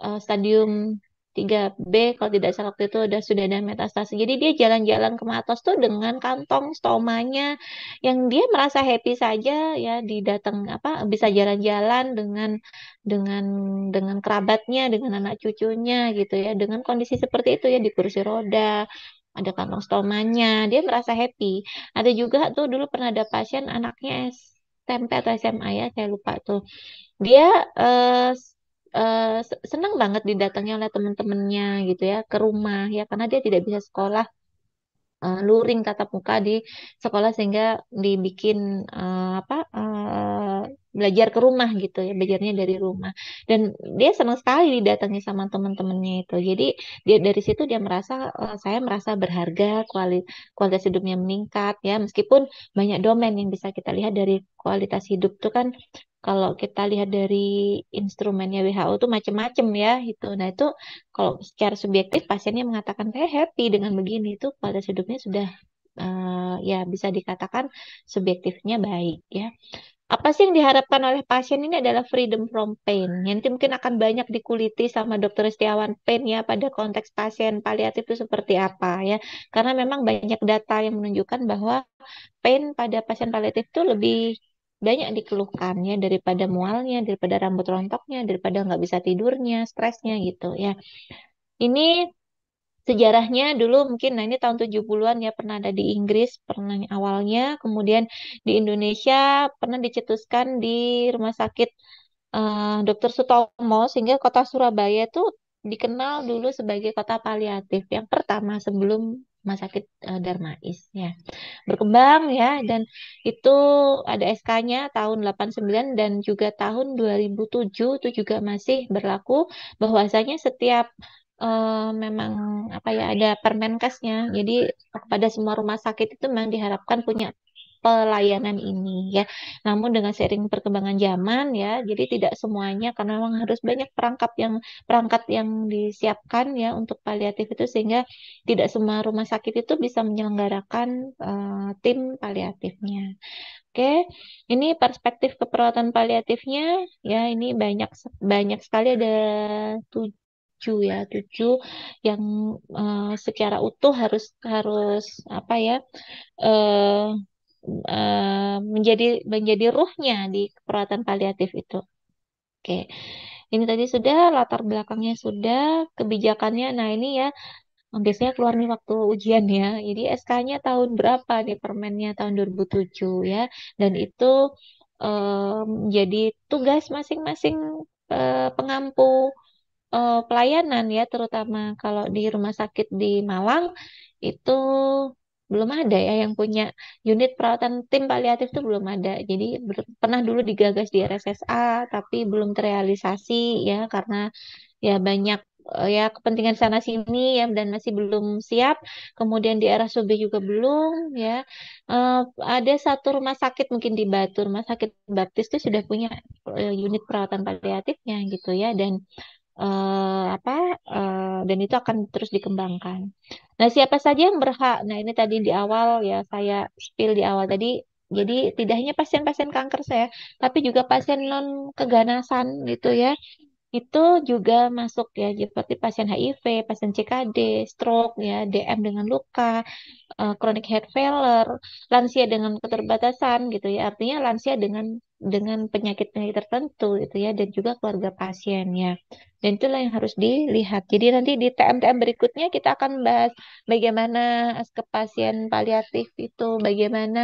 S1: uh, stadium 3B kalau tidak salah waktu itu udah sudah ada metastase. Jadi dia jalan-jalan ke Matos tuh dengan kantong stomanya yang dia merasa happy saja ya didatang apa bisa jalan-jalan dengan dengan dengan kerabatnya, dengan anak cucunya gitu ya. Dengan kondisi seperti itu ya di kursi roda, ada kantong stomanya, dia merasa happy. Ada juga tuh dulu pernah ada pasien anaknya SMP atau SMA ya, saya lupa tuh. Dia eh, Eh, senang banget didatangi oleh teman-temannya gitu ya ke rumah ya karena dia tidak bisa sekolah uh, luring tatap muka di sekolah sehingga dibikin uh, apa uh, belajar ke rumah gitu ya belajarnya dari rumah dan dia senang sekali didatangi sama teman-temannya itu jadi dia dari situ dia merasa uh, saya merasa berharga kuali, kualitas hidupnya meningkat ya meskipun banyak domain yang bisa kita lihat dari kualitas hidup itu kan kalau kita lihat dari instrumennya WHO tuh macam-macam ya itu. Nah itu kalau secara subjektif pasiennya mengatakan saya happy dengan begini itu pada hidupnya sudah uh, ya bisa dikatakan subjektifnya baik ya. Apa sih yang diharapkan oleh pasien ini adalah freedom from pain. Nanti mungkin akan banyak dikuliti sama dokter Setiawan pain ya pada konteks pasien paliatif itu seperti apa ya. Karena memang banyak data yang menunjukkan bahwa pain pada pasien paliatif itu lebih banyak dikeluhkannya daripada mualnya, daripada rambut rontoknya, daripada nggak bisa tidurnya, stresnya gitu ya. Ini sejarahnya dulu mungkin nah ini tahun 70-an ya pernah ada di Inggris pernah awalnya, kemudian di Indonesia pernah dicetuskan di rumah sakit uh, eh, Dr. Sutomo sehingga kota Surabaya itu dikenal dulu sebagai kota paliatif yang pertama sebelum rumah sakit uh, eh, Darmais ya. Berkembang ya dan itu ada SK-nya tahun 89 dan juga tahun 2007 itu juga masih berlaku bahwasanya setiap uh, memang apa ya ada permenkesnya. Jadi kepada semua rumah sakit itu memang diharapkan punya pelayanan ini ya. Namun dengan sering perkembangan zaman ya, jadi tidak semuanya karena memang harus banyak perangkat yang perangkat yang disiapkan ya untuk paliatif itu sehingga tidak semua rumah sakit itu bisa menyelenggarakan uh, tim paliatifnya. Oke, ini perspektif keperawatan paliatifnya ya ini banyak banyak sekali ada tujuh tujuh ya tujuh yang uh, secara utuh harus harus apa ya uh, menjadi menjadi ruhnya di perawatan paliatif itu. Oke. Ini tadi sudah latar belakangnya sudah, kebijakannya. Nah, ini ya biasanya keluar nih waktu ujian ya. Jadi SK-nya tahun berapa nih permennya tahun 2007 ya. Dan itu um, jadi tugas masing-masing uh, pengampu uh, pelayanan ya, terutama kalau di rumah sakit di Malang itu belum ada ya yang punya unit perawatan tim paliatif itu belum ada. Jadi pernah dulu digagas di RSSA tapi belum terrealisasi ya karena ya banyak eh, ya kepentingan sana sini ya dan masih belum siap. Kemudian di arah juga belum ya. Uh, ada satu rumah sakit mungkin di Batu, rumah sakit Baptis itu sudah punya eh, unit perawatan paliatifnya gitu ya dan uh, apa uh, dan itu akan terus dikembangkan. Nah, siapa saja yang berhak? Nah, ini tadi di awal ya saya spill di awal tadi. Jadi tidak hanya pasien-pasien kanker saya, tapi juga pasien non keganasan gitu ya. Itu juga masuk ya seperti pasien HIV, pasien CKD, stroke ya, DM dengan luka, uh, chronic heart failure, lansia dengan keterbatasan gitu ya. Artinya lansia dengan dengan penyakit-penyakit tertentu gitu ya dan juga keluarga pasiennya. Dan itulah yang harus dilihat. Jadi nanti di TM-TM berikutnya kita akan bahas bagaimana pasien paliatif itu, bagaimana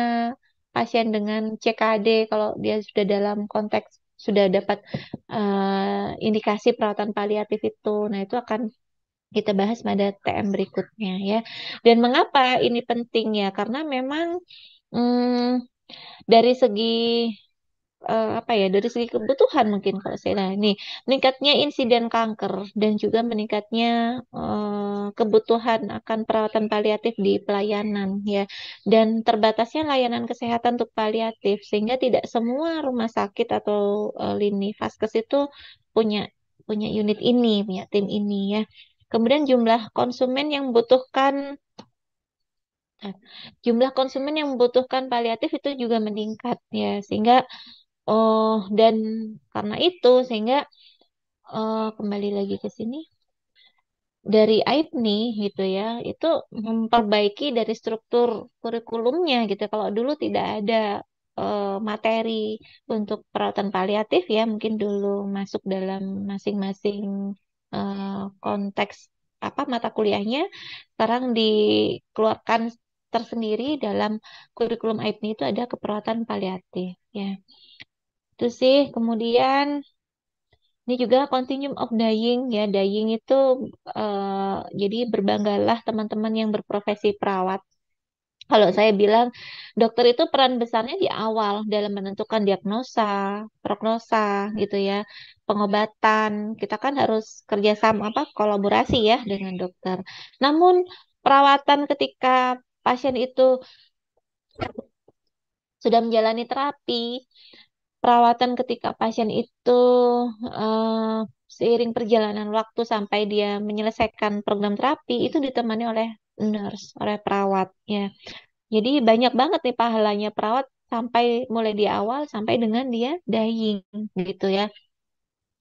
S1: pasien dengan CKD kalau dia sudah dalam konteks sudah dapat uh, indikasi perawatan paliatif itu. Nah, itu akan kita bahas pada TM berikutnya ya. Dan mengapa ini penting ya? Karena memang hmm, dari segi uh, apa ya dari segi kebutuhan mungkin kalau saya nah ini meningkatnya insiden kanker dan juga meningkatnya uh, kebutuhan akan perawatan paliatif di pelayanan ya dan terbatasnya layanan kesehatan untuk paliatif sehingga tidak semua rumah sakit atau uh, lini faskes itu punya punya unit ini punya tim ini ya kemudian jumlah konsumen yang membutuhkan Jumlah konsumen yang membutuhkan paliatif itu juga meningkat ya, sehingga Oh dan karena itu sehingga uh, kembali lagi ke sini dari aib nih gitu ya itu memperbaiki dari struktur kurikulumnya gitu kalau dulu tidak ada eh, materi untuk perawatan paliatif ya mungkin dulu masuk dalam masing-masing eh, konteks apa mata kuliahnya sekarang dikeluarkan tersendiri dalam kurikulum AIPNI itu ada keperawatan paliatif ya itu sih, kemudian ini juga continuum of dying ya. Dying itu uh, jadi berbanggalah teman-teman yang berprofesi perawat. Kalau saya bilang dokter itu peran besarnya di awal dalam menentukan diagnosa, prognosa gitu ya, pengobatan. Kita kan harus kerjasama apa kolaborasi ya dengan dokter. Namun perawatan ketika pasien itu sudah menjalani terapi, perawatan ketika pasien itu uh, seiring perjalanan waktu sampai dia menyelesaikan program terapi itu ditemani oleh nurse, oleh perawat ya. Jadi banyak banget nih pahalanya perawat sampai mulai di awal sampai dengan dia dying gitu ya.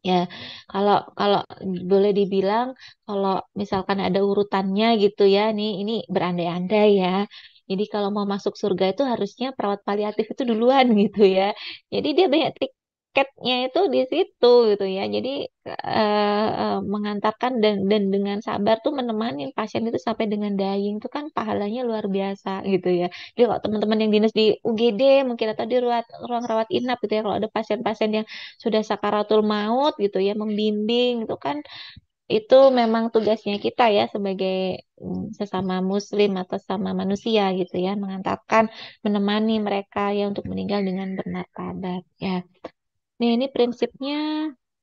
S1: Ya, kalau kalau boleh dibilang kalau misalkan ada urutannya gitu ya, nih ini berandai-andai ya. Jadi kalau mau masuk surga itu harusnya perawat paliatif itu duluan (laughs) gitu ya. Jadi dia banyak tiketnya itu di situ gitu ya. Jadi uh, uh, mengantarkan dan dan dengan sabar tuh menemani pasien itu sampai dengan dying itu kan pahalanya luar biasa gitu ya. Jadi kalau teman-teman yang dinas di UGD mungkin atau di ruang, ruang rawat inap gitu ya kalau ada pasien-pasien yang sudah sakaratul maut gitu ya membimbing itu kan itu memang tugasnya kita ya sebagai mm, sesama muslim atau sama manusia gitu ya mengantarkan, menemani mereka ya untuk meninggal dengan bermartabat ya. Nih ini prinsipnya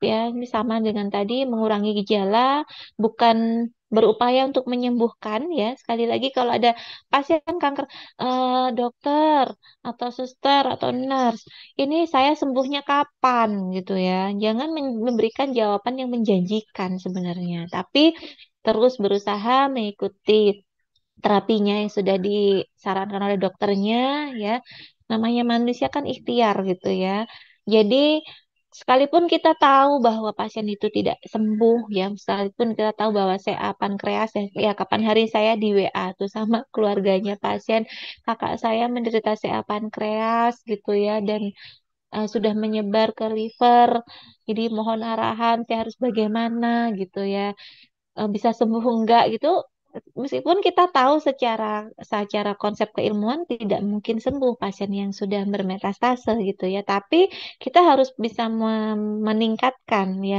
S1: ya ini sama dengan tadi mengurangi gejala bukan berupaya untuk menyembuhkan ya sekali lagi kalau ada pasien kanker eh, dokter atau suster atau nurse ini saya sembuhnya kapan gitu ya jangan memberikan jawaban yang menjanjikan sebenarnya tapi terus berusaha mengikuti terapinya yang sudah disarankan oleh dokternya ya namanya manusia kan ikhtiar gitu ya jadi sekalipun kita tahu bahwa pasien itu tidak sembuh ya sekalipun kita tahu bahwa saya pankreas ya, ya, kapan hari saya di WA tuh sama keluarganya pasien kakak saya menderita CA pankreas gitu ya dan uh, sudah menyebar ke liver jadi mohon arahan saya harus bagaimana gitu ya uh, bisa sembuh enggak gitu meskipun kita tahu secara secara konsep keilmuan tidak mungkin sembuh pasien yang sudah bermetastase gitu ya, tapi kita harus bisa meningkatkan ya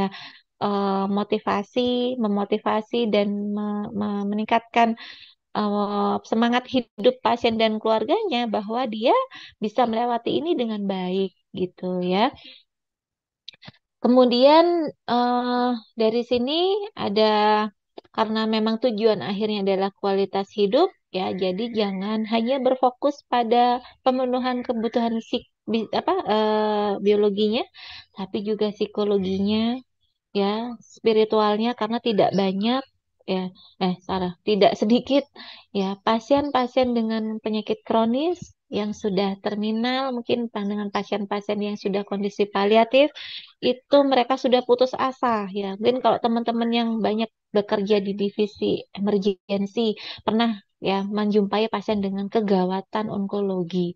S1: eh, motivasi, memotivasi dan meningkatkan eh, semangat hidup pasien dan keluarganya bahwa dia bisa melewati ini dengan baik gitu ya. Kemudian eh, dari sini ada karena memang tujuan akhirnya adalah kualitas hidup ya jadi jangan hanya berfokus pada pemenuhan kebutuhan psik bi, apa e, biologinya tapi juga psikologinya ya spiritualnya karena tidak banyak ya eh salah tidak sedikit ya pasien-pasien dengan penyakit kronis yang sudah terminal, mungkin dengan pasien-pasien yang sudah kondisi paliatif, itu mereka sudah putus asa ya. Mungkin kalau teman-teman yang banyak bekerja di divisi emergensi pernah ya menjumpai pasien dengan kegawatan onkologi.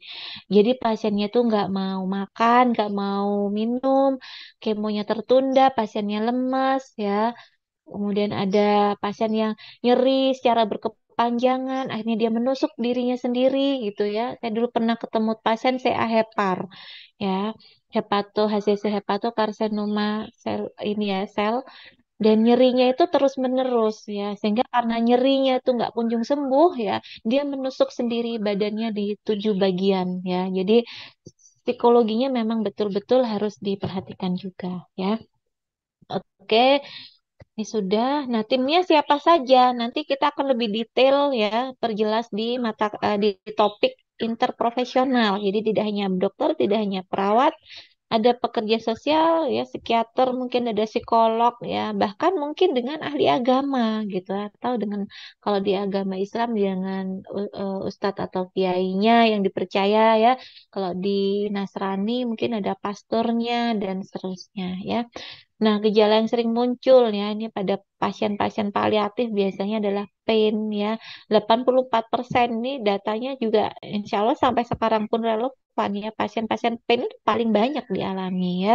S1: Jadi pasiennya tuh nggak mau makan, nggak mau minum, kemonya tertunda, pasiennya lemas ya. Kemudian ada pasien yang nyeri secara berkepala panjangan akhirnya dia menusuk dirinya sendiri gitu ya. Saya dulu pernah ketemu pasien CA hepar ya, hepato HCC hepatokarsinoma sel ini ya, sel dan nyerinya itu terus menerus ya sehingga karena nyerinya itu nggak kunjung sembuh ya dia menusuk sendiri badannya di tujuh bagian ya jadi psikologinya memang betul-betul harus diperhatikan juga ya oke ini ya sudah. Nah, timnya siapa saja? Nanti kita akan lebih detail ya, perjelas di mata uh, di topik interprofesional. Jadi tidak hanya dokter, tidak hanya perawat, ada pekerja sosial, ya psikiater, mungkin ada psikolog, ya bahkan mungkin dengan ahli agama gitu atau dengan kalau di agama Islam dengan uh, ustadz atau kiainya yang dipercaya ya. Kalau di Nasrani mungkin ada pastornya dan seterusnya ya. Nah, gejala yang sering muncul ya ini pada pasien-pasien paliatif biasanya adalah pain ya. 84% ini datanya juga insya Allah sampai sekarang pun relevan ya. Pasien-pasien pain itu paling banyak dialami ya.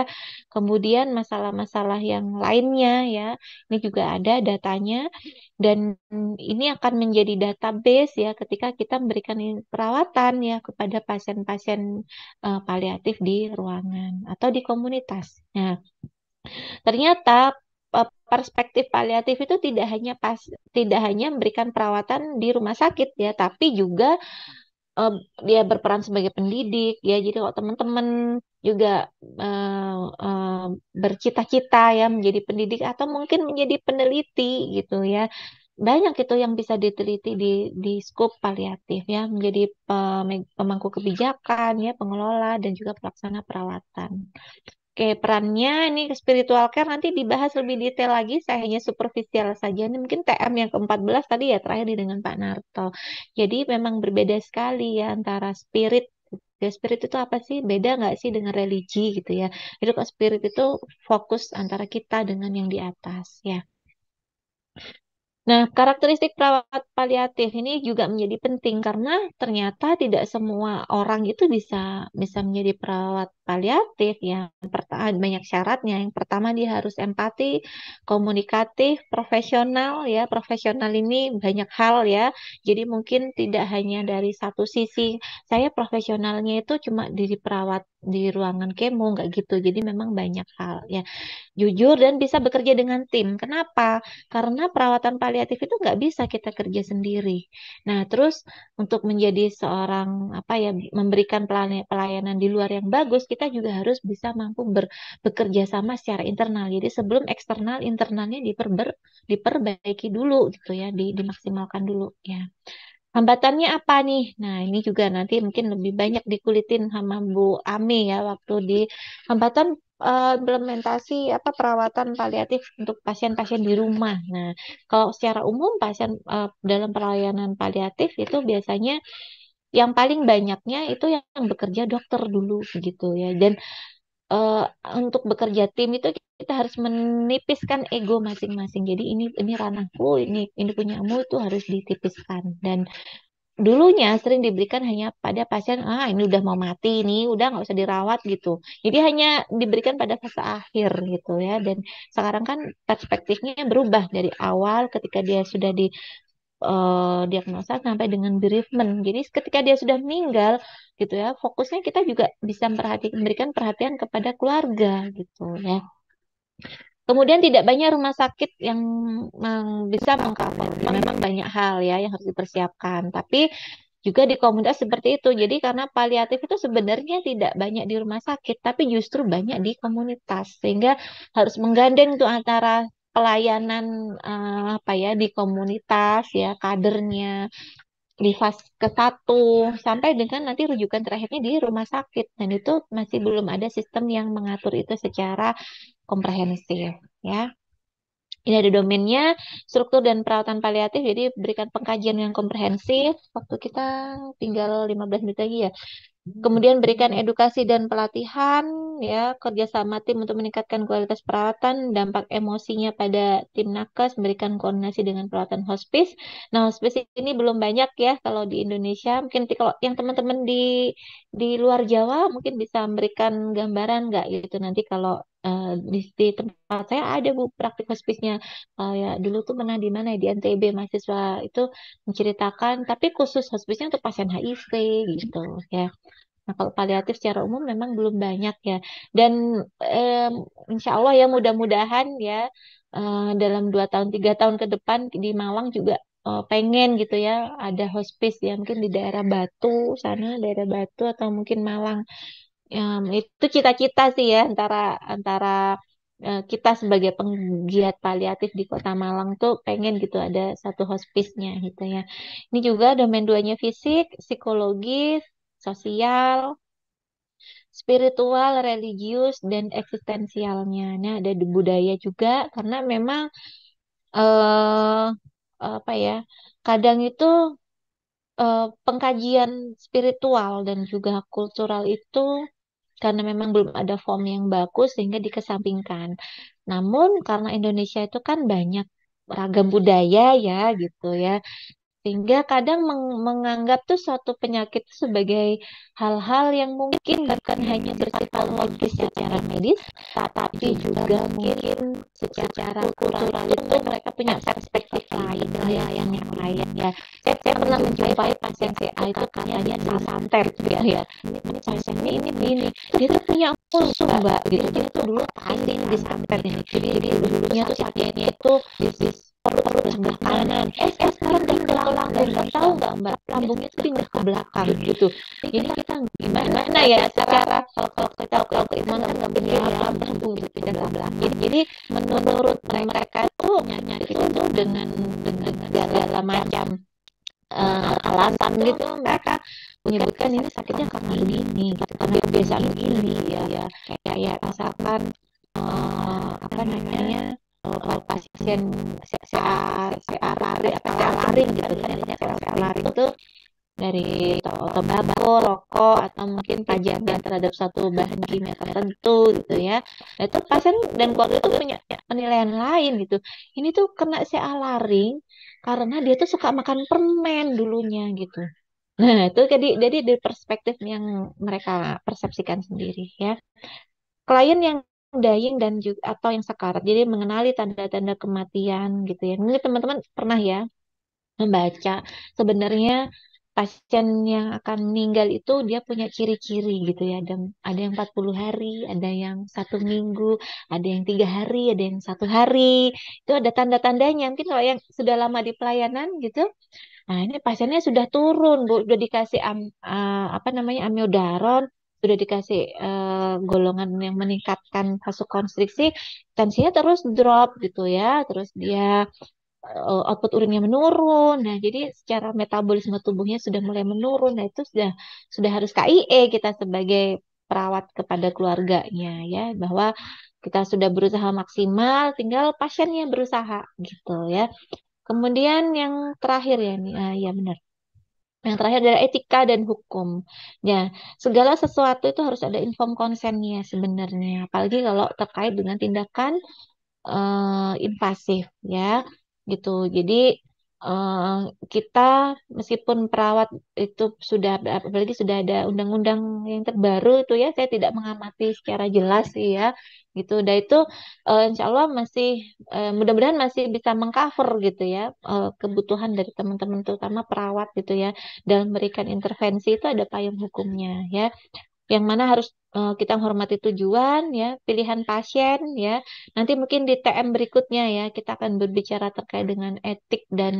S1: Kemudian masalah-masalah yang lainnya ya. Ini juga ada datanya dan ini akan menjadi database ya ketika kita memberikan perawatan ya kepada pasien-pasien uh, paliatif di ruangan atau di komunitas. Nah, Ternyata e, perspektif paliatif itu tidak hanya pas tidak hanya memberikan perawatan di rumah sakit ya, tapi juga uh, dia berperan sebagai pendidik ya. Jadi kalau teman-teman juga uh, uh, bercita-cita ya menjadi pendidik atau mungkin menjadi peneliti gitu ya banyak itu yang bisa diteliti di di skop paliatif ya menjadi pemangku kebijakan ya pengelola dan juga pelaksana perawatan. Oke, perannya ini spiritual care nanti dibahas lebih detail lagi. Saya hanya superficial saja. Ini mungkin TM yang ke-14 tadi ya terakhir dengan Pak Narto. Jadi memang berbeda sekali ya antara spirit ya spirit itu apa sih beda nggak sih dengan religi gitu ya itu kalau spirit itu fokus antara kita dengan yang di atas ya Nah, karakteristik perawat paliatif ini juga menjadi penting karena ternyata tidak semua orang itu bisa bisa menjadi perawat paliatif yang ah, banyak syaratnya. Yang pertama dia harus empati, komunikatif, profesional ya. Profesional ini banyak hal ya. Jadi mungkin tidak hanya dari satu sisi. Saya profesionalnya itu cuma di perawat di ruangan kemo nggak gitu. Jadi memang banyak hal ya. Jujur dan bisa bekerja dengan tim. Kenapa? Karena perawatan paliatif itu nggak bisa kita kerja sendiri. Nah, terus untuk menjadi seorang apa ya memberikan pelayanan di luar yang bagus kita kita juga harus bisa mampu ber, bekerja sama secara internal. Jadi sebelum eksternal, internalnya diperber, diperbaiki dulu gitu ya, di, dimaksimalkan dulu ya. Hambatannya apa nih? Nah, ini juga nanti mungkin lebih banyak dikulitin sama Bu Ami ya waktu di hambatan uh, implementasi apa perawatan paliatif untuk pasien-pasien di rumah. Nah, kalau secara umum pasien uh, dalam pelayanan paliatif itu biasanya yang paling banyaknya itu yang, bekerja dokter dulu gitu ya dan uh, untuk bekerja tim itu kita harus menipiskan ego masing-masing. Jadi ini ini ranahku, ini ini punyamu itu harus ditipiskan. Dan dulunya sering diberikan hanya pada pasien ah ini udah mau mati ini udah nggak usah dirawat gitu. Jadi hanya diberikan pada fase akhir gitu ya. Dan sekarang kan perspektifnya berubah dari awal ketika dia sudah di uh, diagnosa sampai dengan bereavement. Jadi ketika dia sudah meninggal gitu ya, fokusnya kita juga bisa memperhatikan memberikan perhatian kepada keluarga gitu ya. Kemudian tidak banyak rumah sakit yang bisa mengcover. Ya, memang banyak hal ya yang harus dipersiapkan, tapi juga di komunitas seperti itu. Jadi karena paliatif itu sebenarnya tidak banyak di rumah sakit, tapi justru banyak di komunitas. Sehingga harus menggandeng itu antara pelayanan uh, apa ya di komunitas ya kadernya di fase ke satu sampai dengan nanti rujukan terakhirnya di rumah sakit dan itu masih belum ada sistem yang mengatur itu secara komprehensif ya ini ada domainnya struktur dan perawatan paliatif jadi berikan pengkajian yang komprehensif waktu kita tinggal 15 menit lagi ya Hmm. Kemudian berikan edukasi dan pelatihan, ya kerjasama tim untuk meningkatkan kualitas perawatan, dampak emosinya pada tim nakes, berikan koordinasi dengan perawatan hospice. Nah, hospice ini belum banyak ya kalau di Indonesia. Mungkin kalau yang teman-teman di di luar Jawa mungkin bisa memberikan gambaran nggak gitu nanti kalau Eh, di, tempat saya ada bu praktik hospisnya uh, eh, ya dulu tuh pernah di mana di NTB mahasiswa itu menceritakan tapi khusus hospisnya untuk pasien HIV gitu ya Nah, kalau paliatif secara umum memang belum banyak ya. Dan um, insya Allah ya mudah-mudahan ya uh, dalam dua tahun tiga tahun ke depan di Malang juga uh, pengen gitu ya ada hospice ya mungkin di daerah Batu sana daerah Batu atau mungkin Malang ya itu cita-cita sih ya antara antara uh, kita sebagai penggiat paliatif di Kota Malang tuh pengen gitu ada satu hospisnya gitu ya. Ini juga domain duanya fisik, psikologis, sosial, spiritual, religius, dan eksistensialnya. ini nah, ada di budaya juga karena memang eh apa ya? Kadang itu uh, pengkajian spiritual dan juga kultural itu karena memang belum ada form yang bagus sehingga dikesampingkan. Namun karena Indonesia itu kan banyak ragam budaya ya gitu ya sehingga kadang meng menganggap tuh suatu penyakit itu sebagai hal-hal yang mungkin bukan hanya bersifat logis secara medis, tapi juga mungkin secara kultural itu mereka punya perspektif lain, ya, yang lain ya. Saya, saya pernah menjumpai pasien CA itu katanya santer gitu ya, ya. Ini, pasien ini, ini, ini, dia tuh punya musuh mbak, gitu. dia tuh dulu paling santer ini, jadi dulunya tuh sakitnya itu perut-perut sebelah kanan eh, eh sekarang dari ke langgur dan tahu nggak mbak lambungnya tuh pindah ke belakang gitu Jadi kita gimana ya cara kalau kita kalau keimanan nggak punya lambung gitu pindah ke belakang jadi menurut mereka tuh nyari itu dengan dengan segala macam uh, alasan gitu mereka menyebutkan ini sakitnya karena ini gitu karena kebiasaan ini ya, ya kayak misalkan uh, apa namanya Eh, eh, pasien CA hmm. CA lari CA laring gitu adanya CA laring itu dari tembakau, rokok atau mungkin pajangan terhadap satu bahan kimia tertentu gitu ya. Nah, itu pasien dan keluarga itu punya penilaian lain gitu. Ini tuh kena si laring karena dia tuh suka makan permen dulunya gitu. Nah, itu jadi jadi dari perspektif yang mereka persepsikan sendiri ya. Klien yang dying dan juga atau yang sekarat. Jadi mengenali tanda-tanda kematian gitu ya. Mungkin teman-teman pernah ya membaca sebenarnya pasien yang akan meninggal itu dia punya ciri-ciri gitu ya. Ada ada yang 40 hari, ada yang satu minggu, ada yang tiga hari, ada yang satu hari. Itu ada tanda-tandanya. Mungkin kalau yang sudah lama di pelayanan gitu, Nah, ini pasiennya sudah turun, Bu. Sudah dikasih am, uh, apa namanya amiodaron, sudah dikasih uh, golongan yang meningkatkan konstriksi tensinya terus drop gitu ya, terus ya. dia uh, output urinnya menurun. Nah, jadi secara metabolisme tubuhnya sudah mulai menurun. Nah, itu sudah sudah harus KIE kita sebagai perawat kepada keluarganya ya, bahwa kita sudah berusaha maksimal, tinggal pasiennya berusaha gitu ya. Kemudian yang terakhir ya nih, uh, ya benar yang terakhir adalah etika dan hukum. Ya, segala sesuatu itu harus ada inform konsennya sebenarnya, apalagi kalau terkait dengan tindakan uh, invasif ya, gitu. Jadi Eh, kita meskipun perawat itu sudah apalagi sudah ada undang-undang yang terbaru itu ya saya tidak mengamati secara jelas sih ya gitu dan itu uh, insya Allah masih uh, mudah-mudahan masih bisa mengcover gitu ya uh, kebutuhan dari teman-teman terutama perawat gitu ya dalam memberikan intervensi itu ada payung hukumnya ya yang mana harus uh, kita menghormati tujuan ya, pilihan pasien ya. Nanti mungkin di TM berikutnya ya kita akan berbicara terkait dengan etik dan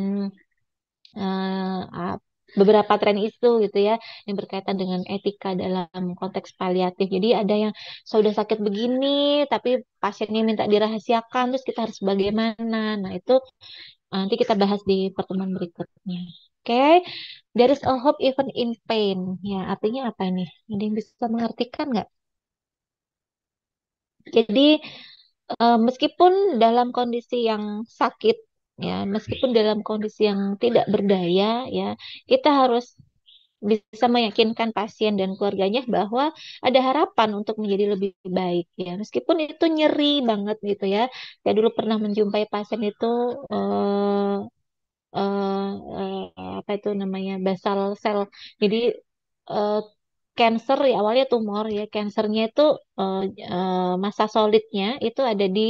S1: uh, beberapa tren itu gitu ya yang berkaitan dengan etika dalam konteks paliatif. Jadi ada yang sudah sakit begini tapi pasiennya minta dirahasiakan terus kita harus bagaimana. Nah, itu nanti kita bahas di pertemuan berikutnya okay? there is a hope even in pain. Ya, artinya apa ini? Ada yang bisa mengartikan nggak? Jadi uh, meskipun dalam kondisi yang sakit, ya, meskipun dalam kondisi yang tidak berdaya, ya, kita harus bisa meyakinkan pasien dan keluarganya bahwa ada harapan untuk menjadi lebih baik ya meskipun itu nyeri banget gitu ya saya dulu pernah menjumpai pasien itu eh, uh, uh, apa itu namanya basal sel. Jadi uh, cancer ya awalnya tumor ya cancernya itu uh, uh, massa solidnya itu ada di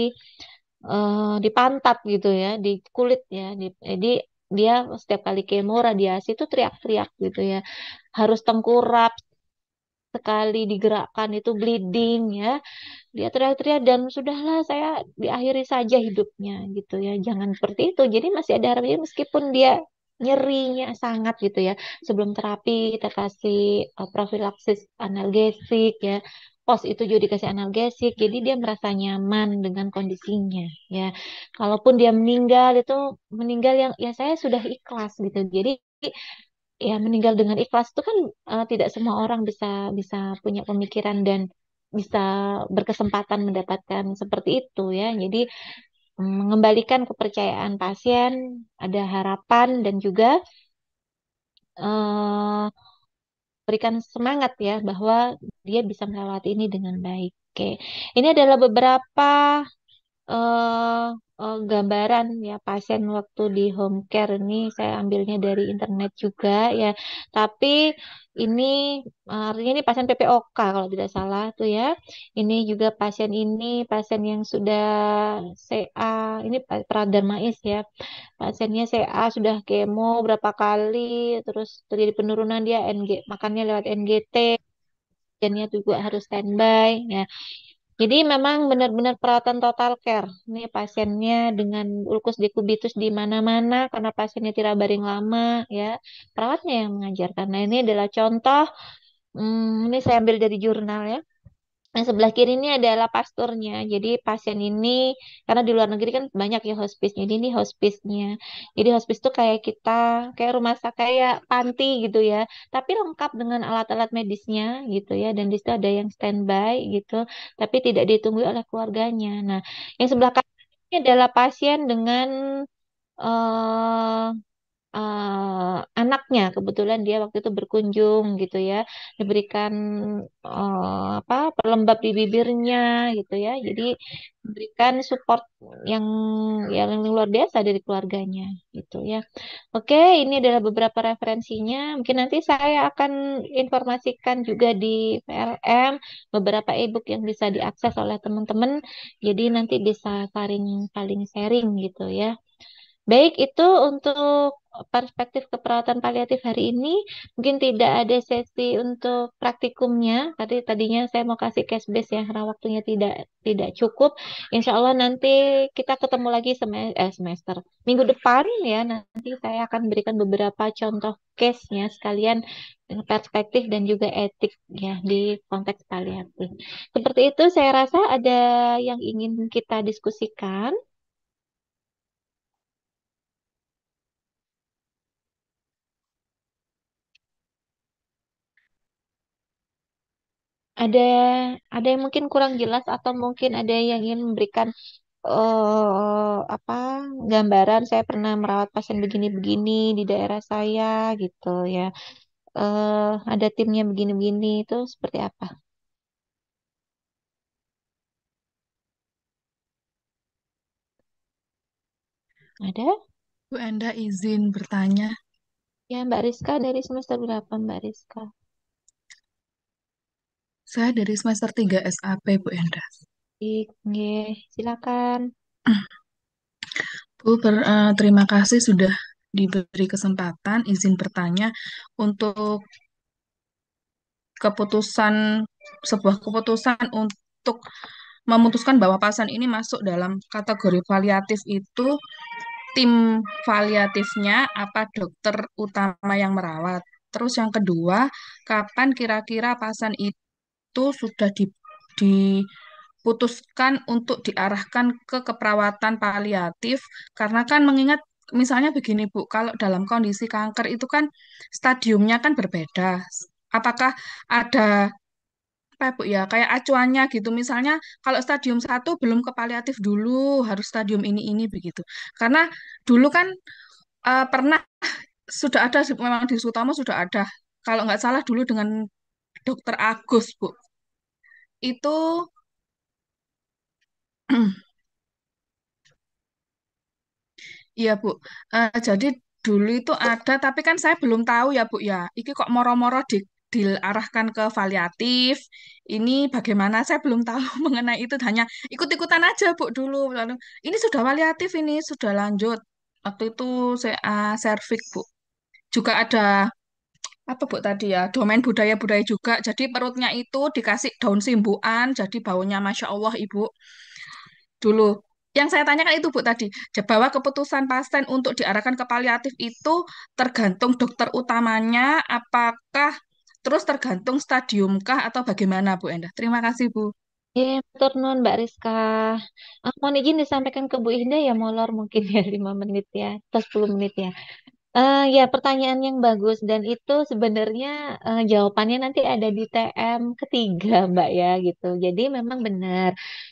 S1: uh, di pantat gitu ya di kulit ya di, jadi dia setiap kali kemo radiasi itu teriak-teriak gitu ya harus tengkurap sekali digerakkan itu bleeding ya dia teriak-teriak dan sudahlah saya diakhiri saja hidupnya gitu ya jangan seperti itu jadi masih ada harapan meskipun dia nyerinya sangat gitu ya sebelum terapi kita kasih uh, eh, profilaksis analgesik ya pos itu juga dikasih analgesik jadi dia merasa nyaman dengan kondisinya ya kalaupun dia meninggal itu meninggal yang ya saya sudah ikhlas gitu jadi ya meninggal dengan ikhlas itu kan uh, tidak semua orang bisa bisa punya pemikiran dan bisa berkesempatan mendapatkan seperti itu ya. Jadi mm, mengembalikan kepercayaan pasien, ada harapan dan juga uh, berikan semangat ya bahwa dia bisa melewati ini dengan baik. Oke, ini adalah beberapa uh, eh, gambaran ya pasien waktu di home care ini saya ambilnya dari internet juga ya. Tapi ini eh, artinya ini pasien PPOK kalau tidak salah tuh ya. Ini juga pasien ini pasien yang sudah CA ini pradermais ya. Pasiennya CA sudah kemo berapa kali terus terjadi penurunan dia NG makannya lewat NGT pasiennya juga harus standby ya jadi memang benar-benar perawatan total care. Ini pasiennya dengan ulkus dekubitus di mana-mana karena pasiennya tidak baring lama ya. Perawatnya yang mengajarkan. Nah, ini adalah contoh hmm, ini saya ambil dari jurnal ya. Yang sebelah kiri ini adalah pasturnya. Jadi pasien ini karena di luar negeri kan banyak ya hospice Jadi ini hospice-nya. Jadi hospice itu kayak kita kayak rumah sakit kayak panti gitu ya. Tapi lengkap dengan alat-alat medisnya gitu ya dan di situ ada yang standby gitu tapi tidak ditunggu oleh keluarganya. Nah, yang sebelah kanan ini adalah pasien dengan eh uh, uh, anaknya kebetulan dia waktu itu berkunjung gitu ya diberikan uh, apa pelembab di bibirnya gitu ya jadi berikan support yang yang luar biasa dari keluarganya gitu ya oke ini adalah beberapa referensinya mungkin nanti saya akan informasikan juga di PLM beberapa e-book yang bisa diakses oleh teman-teman jadi nanti bisa saling paling sharing gitu ya Baik, itu untuk perspektif keperawatan paliatif hari ini. Mungkin tidak ada sesi untuk praktikumnya. Tadi tadinya saya mau kasih case base ya, karena waktunya tidak tidak cukup. Insya Allah nanti kita ketemu lagi semester, eh, semester minggu depan ya. Nanti saya akan berikan beberapa contoh case-nya sekalian eh, perspektif dan juga etik ya di konteks paliatif. Seperti itu saya rasa ada yang ingin kita diskusikan. Ada ada yang mungkin kurang jelas atau mungkin ada yang ingin memberikan eh apa gambaran saya pernah merawat pasien begini-begini di daerah saya gitu ya. Eh ada timnya begini-begini itu seperti apa?
S2: Ada? Bu Anda izin bertanya. Ya Mbak Rizka dari
S1: semester berapa Mbak Rizka?
S2: Saya dari semester 3 SAP, Bu Endra.
S1: Iya, silakan.
S2: Bu, ber, uh, terima kasih sudah diberi kesempatan izin bertanya untuk keputusan sebuah keputusan untuk memutuskan bahwa pasien ini masuk dalam kategori valiatif itu tim valiatifnya apa dokter utama yang merawat. Terus yang kedua, kapan kira-kira pasien itu itu sudah diputuskan untuk diarahkan ke keperawatan paliatif karena kan mengingat misalnya begini Bu, kalau dalam kondisi kanker itu kan stadiumnya kan berbeda. Apakah ada apa ya, Bu ya kayak acuannya gitu misalnya kalau stadium 1 belum ke paliatif dulu harus stadium ini ini begitu karena dulu kan uh, pernah sudah ada memang di Sutomo sudah ada kalau nggak salah dulu dengan Dokter Agus, Bu. Itu (clears throat) Iya, Bu. Uh, jadi dulu itu ada tapi kan saya belum tahu ya, Bu ya. Iki kok moro-moro di diarahkan ke valiatif. Ini bagaimana saya belum tahu (laughs) mengenai itu hanya ikut-ikutan aja, Bu dulu. Lalu ini sudah valiatif ini sudah lanjut. Waktu itu saya uh, Bu. Juga ada apa Bu tadi ya, domain budaya-budaya juga. Jadi perutnya itu dikasih daun simbuan jadi baunya Masya Allah Ibu. Dulu, yang saya tanyakan itu Bu tadi, bahwa keputusan pasien untuk diarahkan ke paliatif itu tergantung dokter utamanya, apakah terus tergantung stadiumkah atau bagaimana Bu Endah? Terima kasih Bu.
S1: Ya, betul Mbak Rizka. Ah, mohon izin disampaikan ke Bu Indah ya molor mungkin ya (laughs) lima menit ya atau sepuluh menit ya. Eh, ya, pertanyaan yang bagus dan itu sebenarnya uh, jawabannya nanti ada di TM ketiga, Mbak ya gitu. Jadi memang benar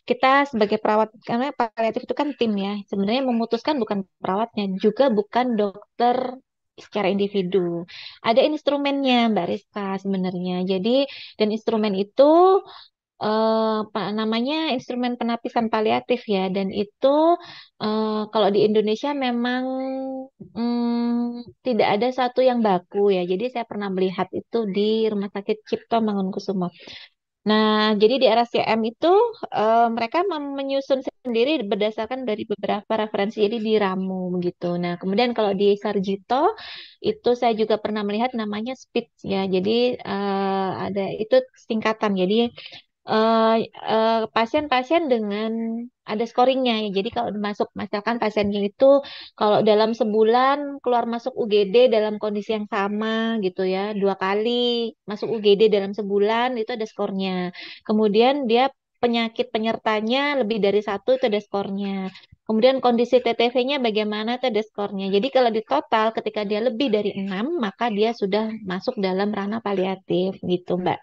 S1: kita sebagai perawat karena paliatif itu kan tim ya. Sebenarnya memutuskan bukan perawatnya, juga bukan dokter secara individu. Ada instrumennya Mbak Rizka sebenarnya. Jadi dan instrumen itu eh, uh, namanya instrumen penapisan paliatif ya dan itu eh, kalau di Indonesia memang um, tidak ada satu yang baku ya jadi saya pernah melihat itu di Rumah Sakit Cipto Mangunkusumo Nah, jadi di RSCM itu eh, mereka menyusun sendiri berdasarkan dari beberapa referensi, jadi diramu begitu. Nah, kemudian kalau di Sarjito itu saya juga pernah melihat namanya Speed ya. Jadi eh, ada itu singkatan. Jadi Eh, eh, pasien-pasien uh, uh, dengan ada scoringnya ya. Jadi kalau masuk misalkan pasiennya itu kalau dalam sebulan keluar masuk UGD dalam kondisi yang sama gitu ya, dua kali masuk UGD dalam sebulan itu ada skornya. Kemudian dia penyakit penyertanya lebih dari satu itu ada skornya. Kemudian kondisi TTV-nya bagaimana tadi skornya. Jadi kalau di total ketika dia lebih dari 6 maka dia sudah masuk dalam ranah paliatif gitu, Mbak.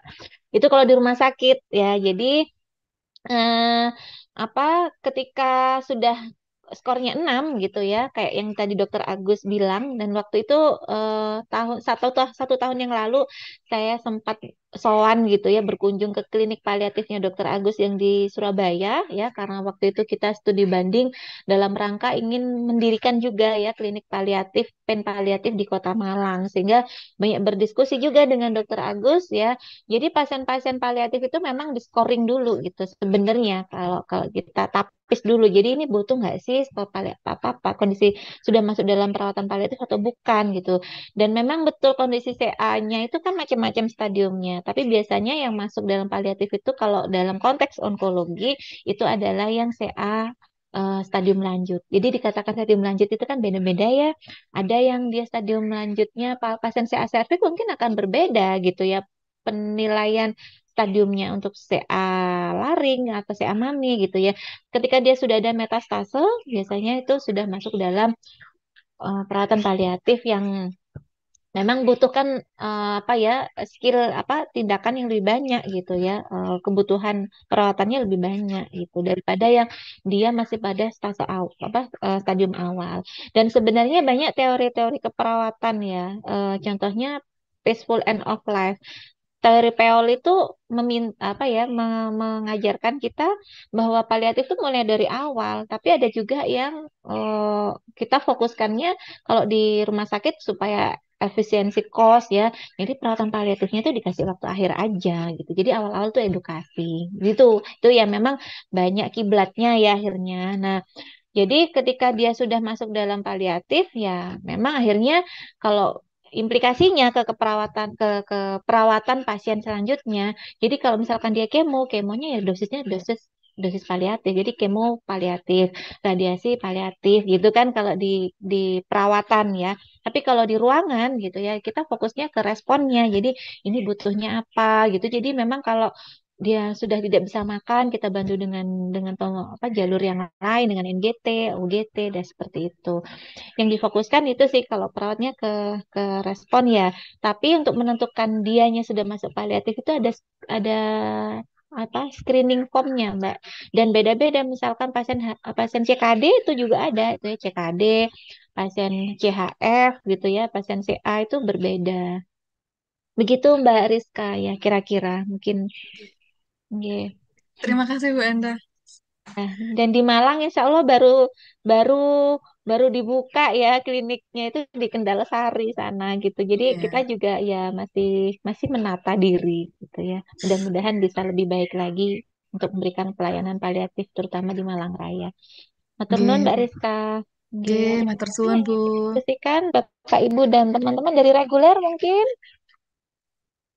S1: Itu kalau di rumah sakit ya. Jadi eh, apa ketika sudah skornya 6 gitu ya, kayak yang tadi dokter Agus bilang dan waktu itu eh, tahun satu, satu tahun yang lalu saya sempat Soan gitu ya berkunjung ke klinik paliatifnya Dokter Agus yang di Surabaya ya karena waktu itu kita studi banding dalam rangka ingin mendirikan juga ya klinik paliatif pen paliatif di Kota Malang sehingga banyak berdiskusi juga dengan Dokter Agus ya. Jadi pasien-pasien paliatif itu memang di scoring dulu gitu sebenarnya kalau kalau kita tapis dulu. Jadi ini butuh nggak sih apa-apa kondisi sudah masuk dalam perawatan paliatif atau bukan gitu. Dan memang betul kondisi CA-nya itu kan macam-macam stadiumnya tapi biasanya yang masuk dalam paliatif itu kalau dalam konteks onkologi itu adalah yang CA uh, eh, stadium lanjut. Jadi dikatakan stadium lanjut itu kan beda-beda ya. Ada yang dia stadium lanjutnya pasien CA cervix mungkin akan berbeda gitu ya penilaian stadiumnya untuk CA laring atau CA mami gitu ya. Ketika dia sudah ada metastase, biasanya itu sudah masuk dalam uh, peralatan paliatif yang memang butuhkan uh, eh, apa ya skill apa tindakan yang lebih banyak gitu ya uh, kebutuhan perawatannya lebih banyak gitu daripada yang dia masih pada stase awal apa uh, stadium awal dan sebenarnya banyak teori-teori keperawatan ya uh, contohnya peaceful end of life teori Peol itu meminta apa ya mengajarkan kita bahwa paliatif itu mulai dari awal, tapi ada juga yang eh, kita fokuskannya kalau di rumah sakit supaya efisiensi cost ya. Jadi perawatan paliatifnya itu dikasih waktu akhir aja gitu. Jadi awal-awal tuh hmm. edukasi gitu. Itu ya memang banyak kiblatnya ya akhirnya. Nah, jadi ketika dia sudah masuk dalam paliatif ya memang akhirnya kalau implikasinya ke keperawatan ke, ke perawatan pasien selanjutnya. Jadi kalau misalkan dia kemo, kemonya ya dosisnya hmm. dosis dosis paliatif. Jadi kemo paliatif, radiasi paliatif gitu kan kalau di di perawatan ya. Tapi kalau di ruangan gitu ya, kita fokusnya ke responnya. Jadi ini iya. butuhnya apa gitu. Jadi memang kalau dia sudah tidak bisa makan, kita bantu dengan dengan apa jalur yang lain dengan NGT, UGT dan seperti itu. Yang difokuskan itu sih kalau perawatnya ke ke respon ya. Tapi untuk menentukan dianya sudah masuk paliatif itu ada ada apa screening formnya mbak dan beda-beda misalkan pasien pasien CKD itu juga ada itu ya CKD pasien CHF gitu ya pasien CA itu berbeda begitu mbak Rizka ya kira-kira mungkin yeah. terima kasih Bu Enda nah, dan di Malang insya Allah baru baru baru dibuka ya kliniknya itu di Kendal Sari sana gitu. Jadi yeah. kita juga ya masih masih menata diri gitu ya. Mudah-mudahan bisa lebih baik lagi untuk memberikan pelayanan paliatif terutama di Malang Raya. Matur nuwun Mbak iya. Rizka. Nggih, iya. iya, matur suwun, Bu. Pastikan Bapak Ibu dan teman-teman dari reguler mungkin.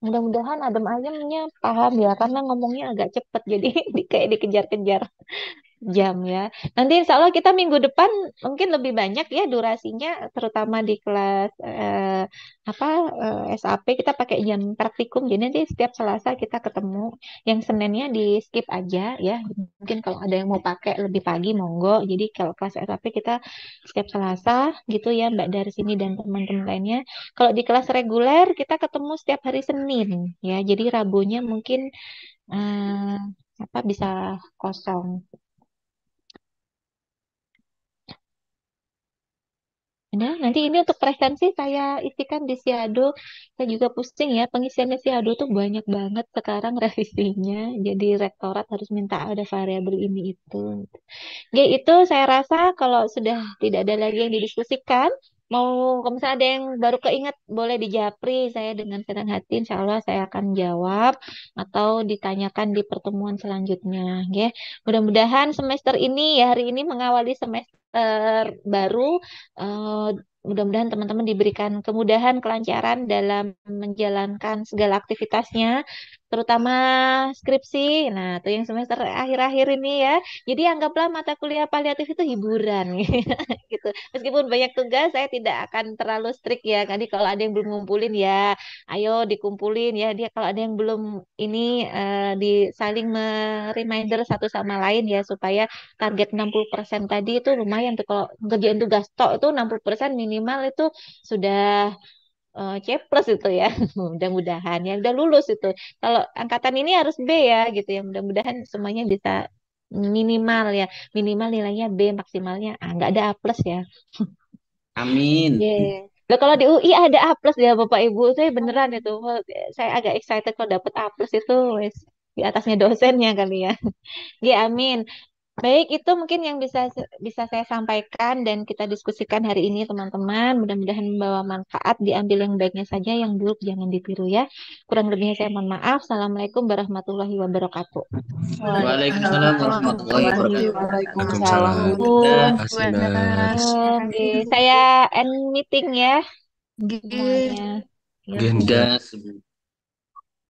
S1: Mudah-mudahan adem ayamnya paham ya karena ngomongnya agak cepat jadi (laughs) di, kayak dikejar-kejar jam ya. Nanti insya Allah kita minggu depan mungkin lebih banyak ya durasinya, terutama di kelas eh, apa eh, SAP kita pakai jam praktikum. Jadi nanti setiap Selasa kita ketemu. Yang Seninnya di skip aja ya. Mungkin kalau ada yang mau pakai lebih pagi monggo. Jadi kalau kelas SAP kita setiap Selasa gitu ya Mbak dari sini dan teman-teman lainnya. Kalau di kelas reguler kita ketemu setiap hari Senin ya. Jadi Rabunya mungkin eh, apa bisa kosong Nah, nanti ini untuk presensi saya isikan di Siado. Saya juga pusing ya, pengisiannya Siado tuh banyak banget sekarang revisinya. Jadi rektorat harus minta ada variabel ini itu. Oke, itu saya rasa kalau sudah tidak ada lagi yang didiskusikan, mau kalau misalnya ada yang baru keinget boleh dijapri saya dengan senang hati insya Allah saya akan jawab atau ditanyakan di pertemuan selanjutnya ya mudah-mudahan semester ini ya hari ini mengawali semester terbaru. Eh, uh, eh, mudah-mudahan teman-teman diberikan kemudahan, kelancaran dalam menjalankan segala aktivitasnya terutama skripsi. Nah, itu yang semester akhir-akhir ini ya. Jadi anggaplah mata kuliah paliatif itu hiburan (laughs) gitu. Meskipun banyak tugas, saya tidak akan terlalu strict ya. Jadi kalau ada yang belum ngumpulin ya, ayo dikumpulin ya. Dia kalau ada yang belum ini uh, di saling reminder satu sama lain ya supaya target 60% tadi itu lumayan tuh kalau ngerjain tugas tok itu 60% minimal itu sudah uh, eh, C plus itu ya (laughs) mudah-mudahan ya udah lulus itu kalau angkatan ini harus B ya gitu ya mudah-mudahan semuanya bisa minimal ya minimal nilainya B maksimalnya A ah, nggak ada A plus ya (laughs) amin yeah. Loh, kalau di UI ada A plus ya Bapak Ibu saya beneran itu saya agak excited kalau dapat A plus itu di atasnya dosennya kali ya. (laughs) Ya amin. Baik, itu mungkin yang bisa bisa saya sampaikan dan kita diskusikan hari ini teman-teman. Mudah-mudahan membawa manfaat, diambil yang baiknya saja, yang buruk jangan ditiru ya. Kurang lebihnya saya mohon maaf. Assalamualaikum warahmatullahi wabarakatuh. Waalaikumsalam warahmatullahi wabarakatuh. Waalaikumsalam. saya end meeting ya. Gih. Ya.
S2: Gih.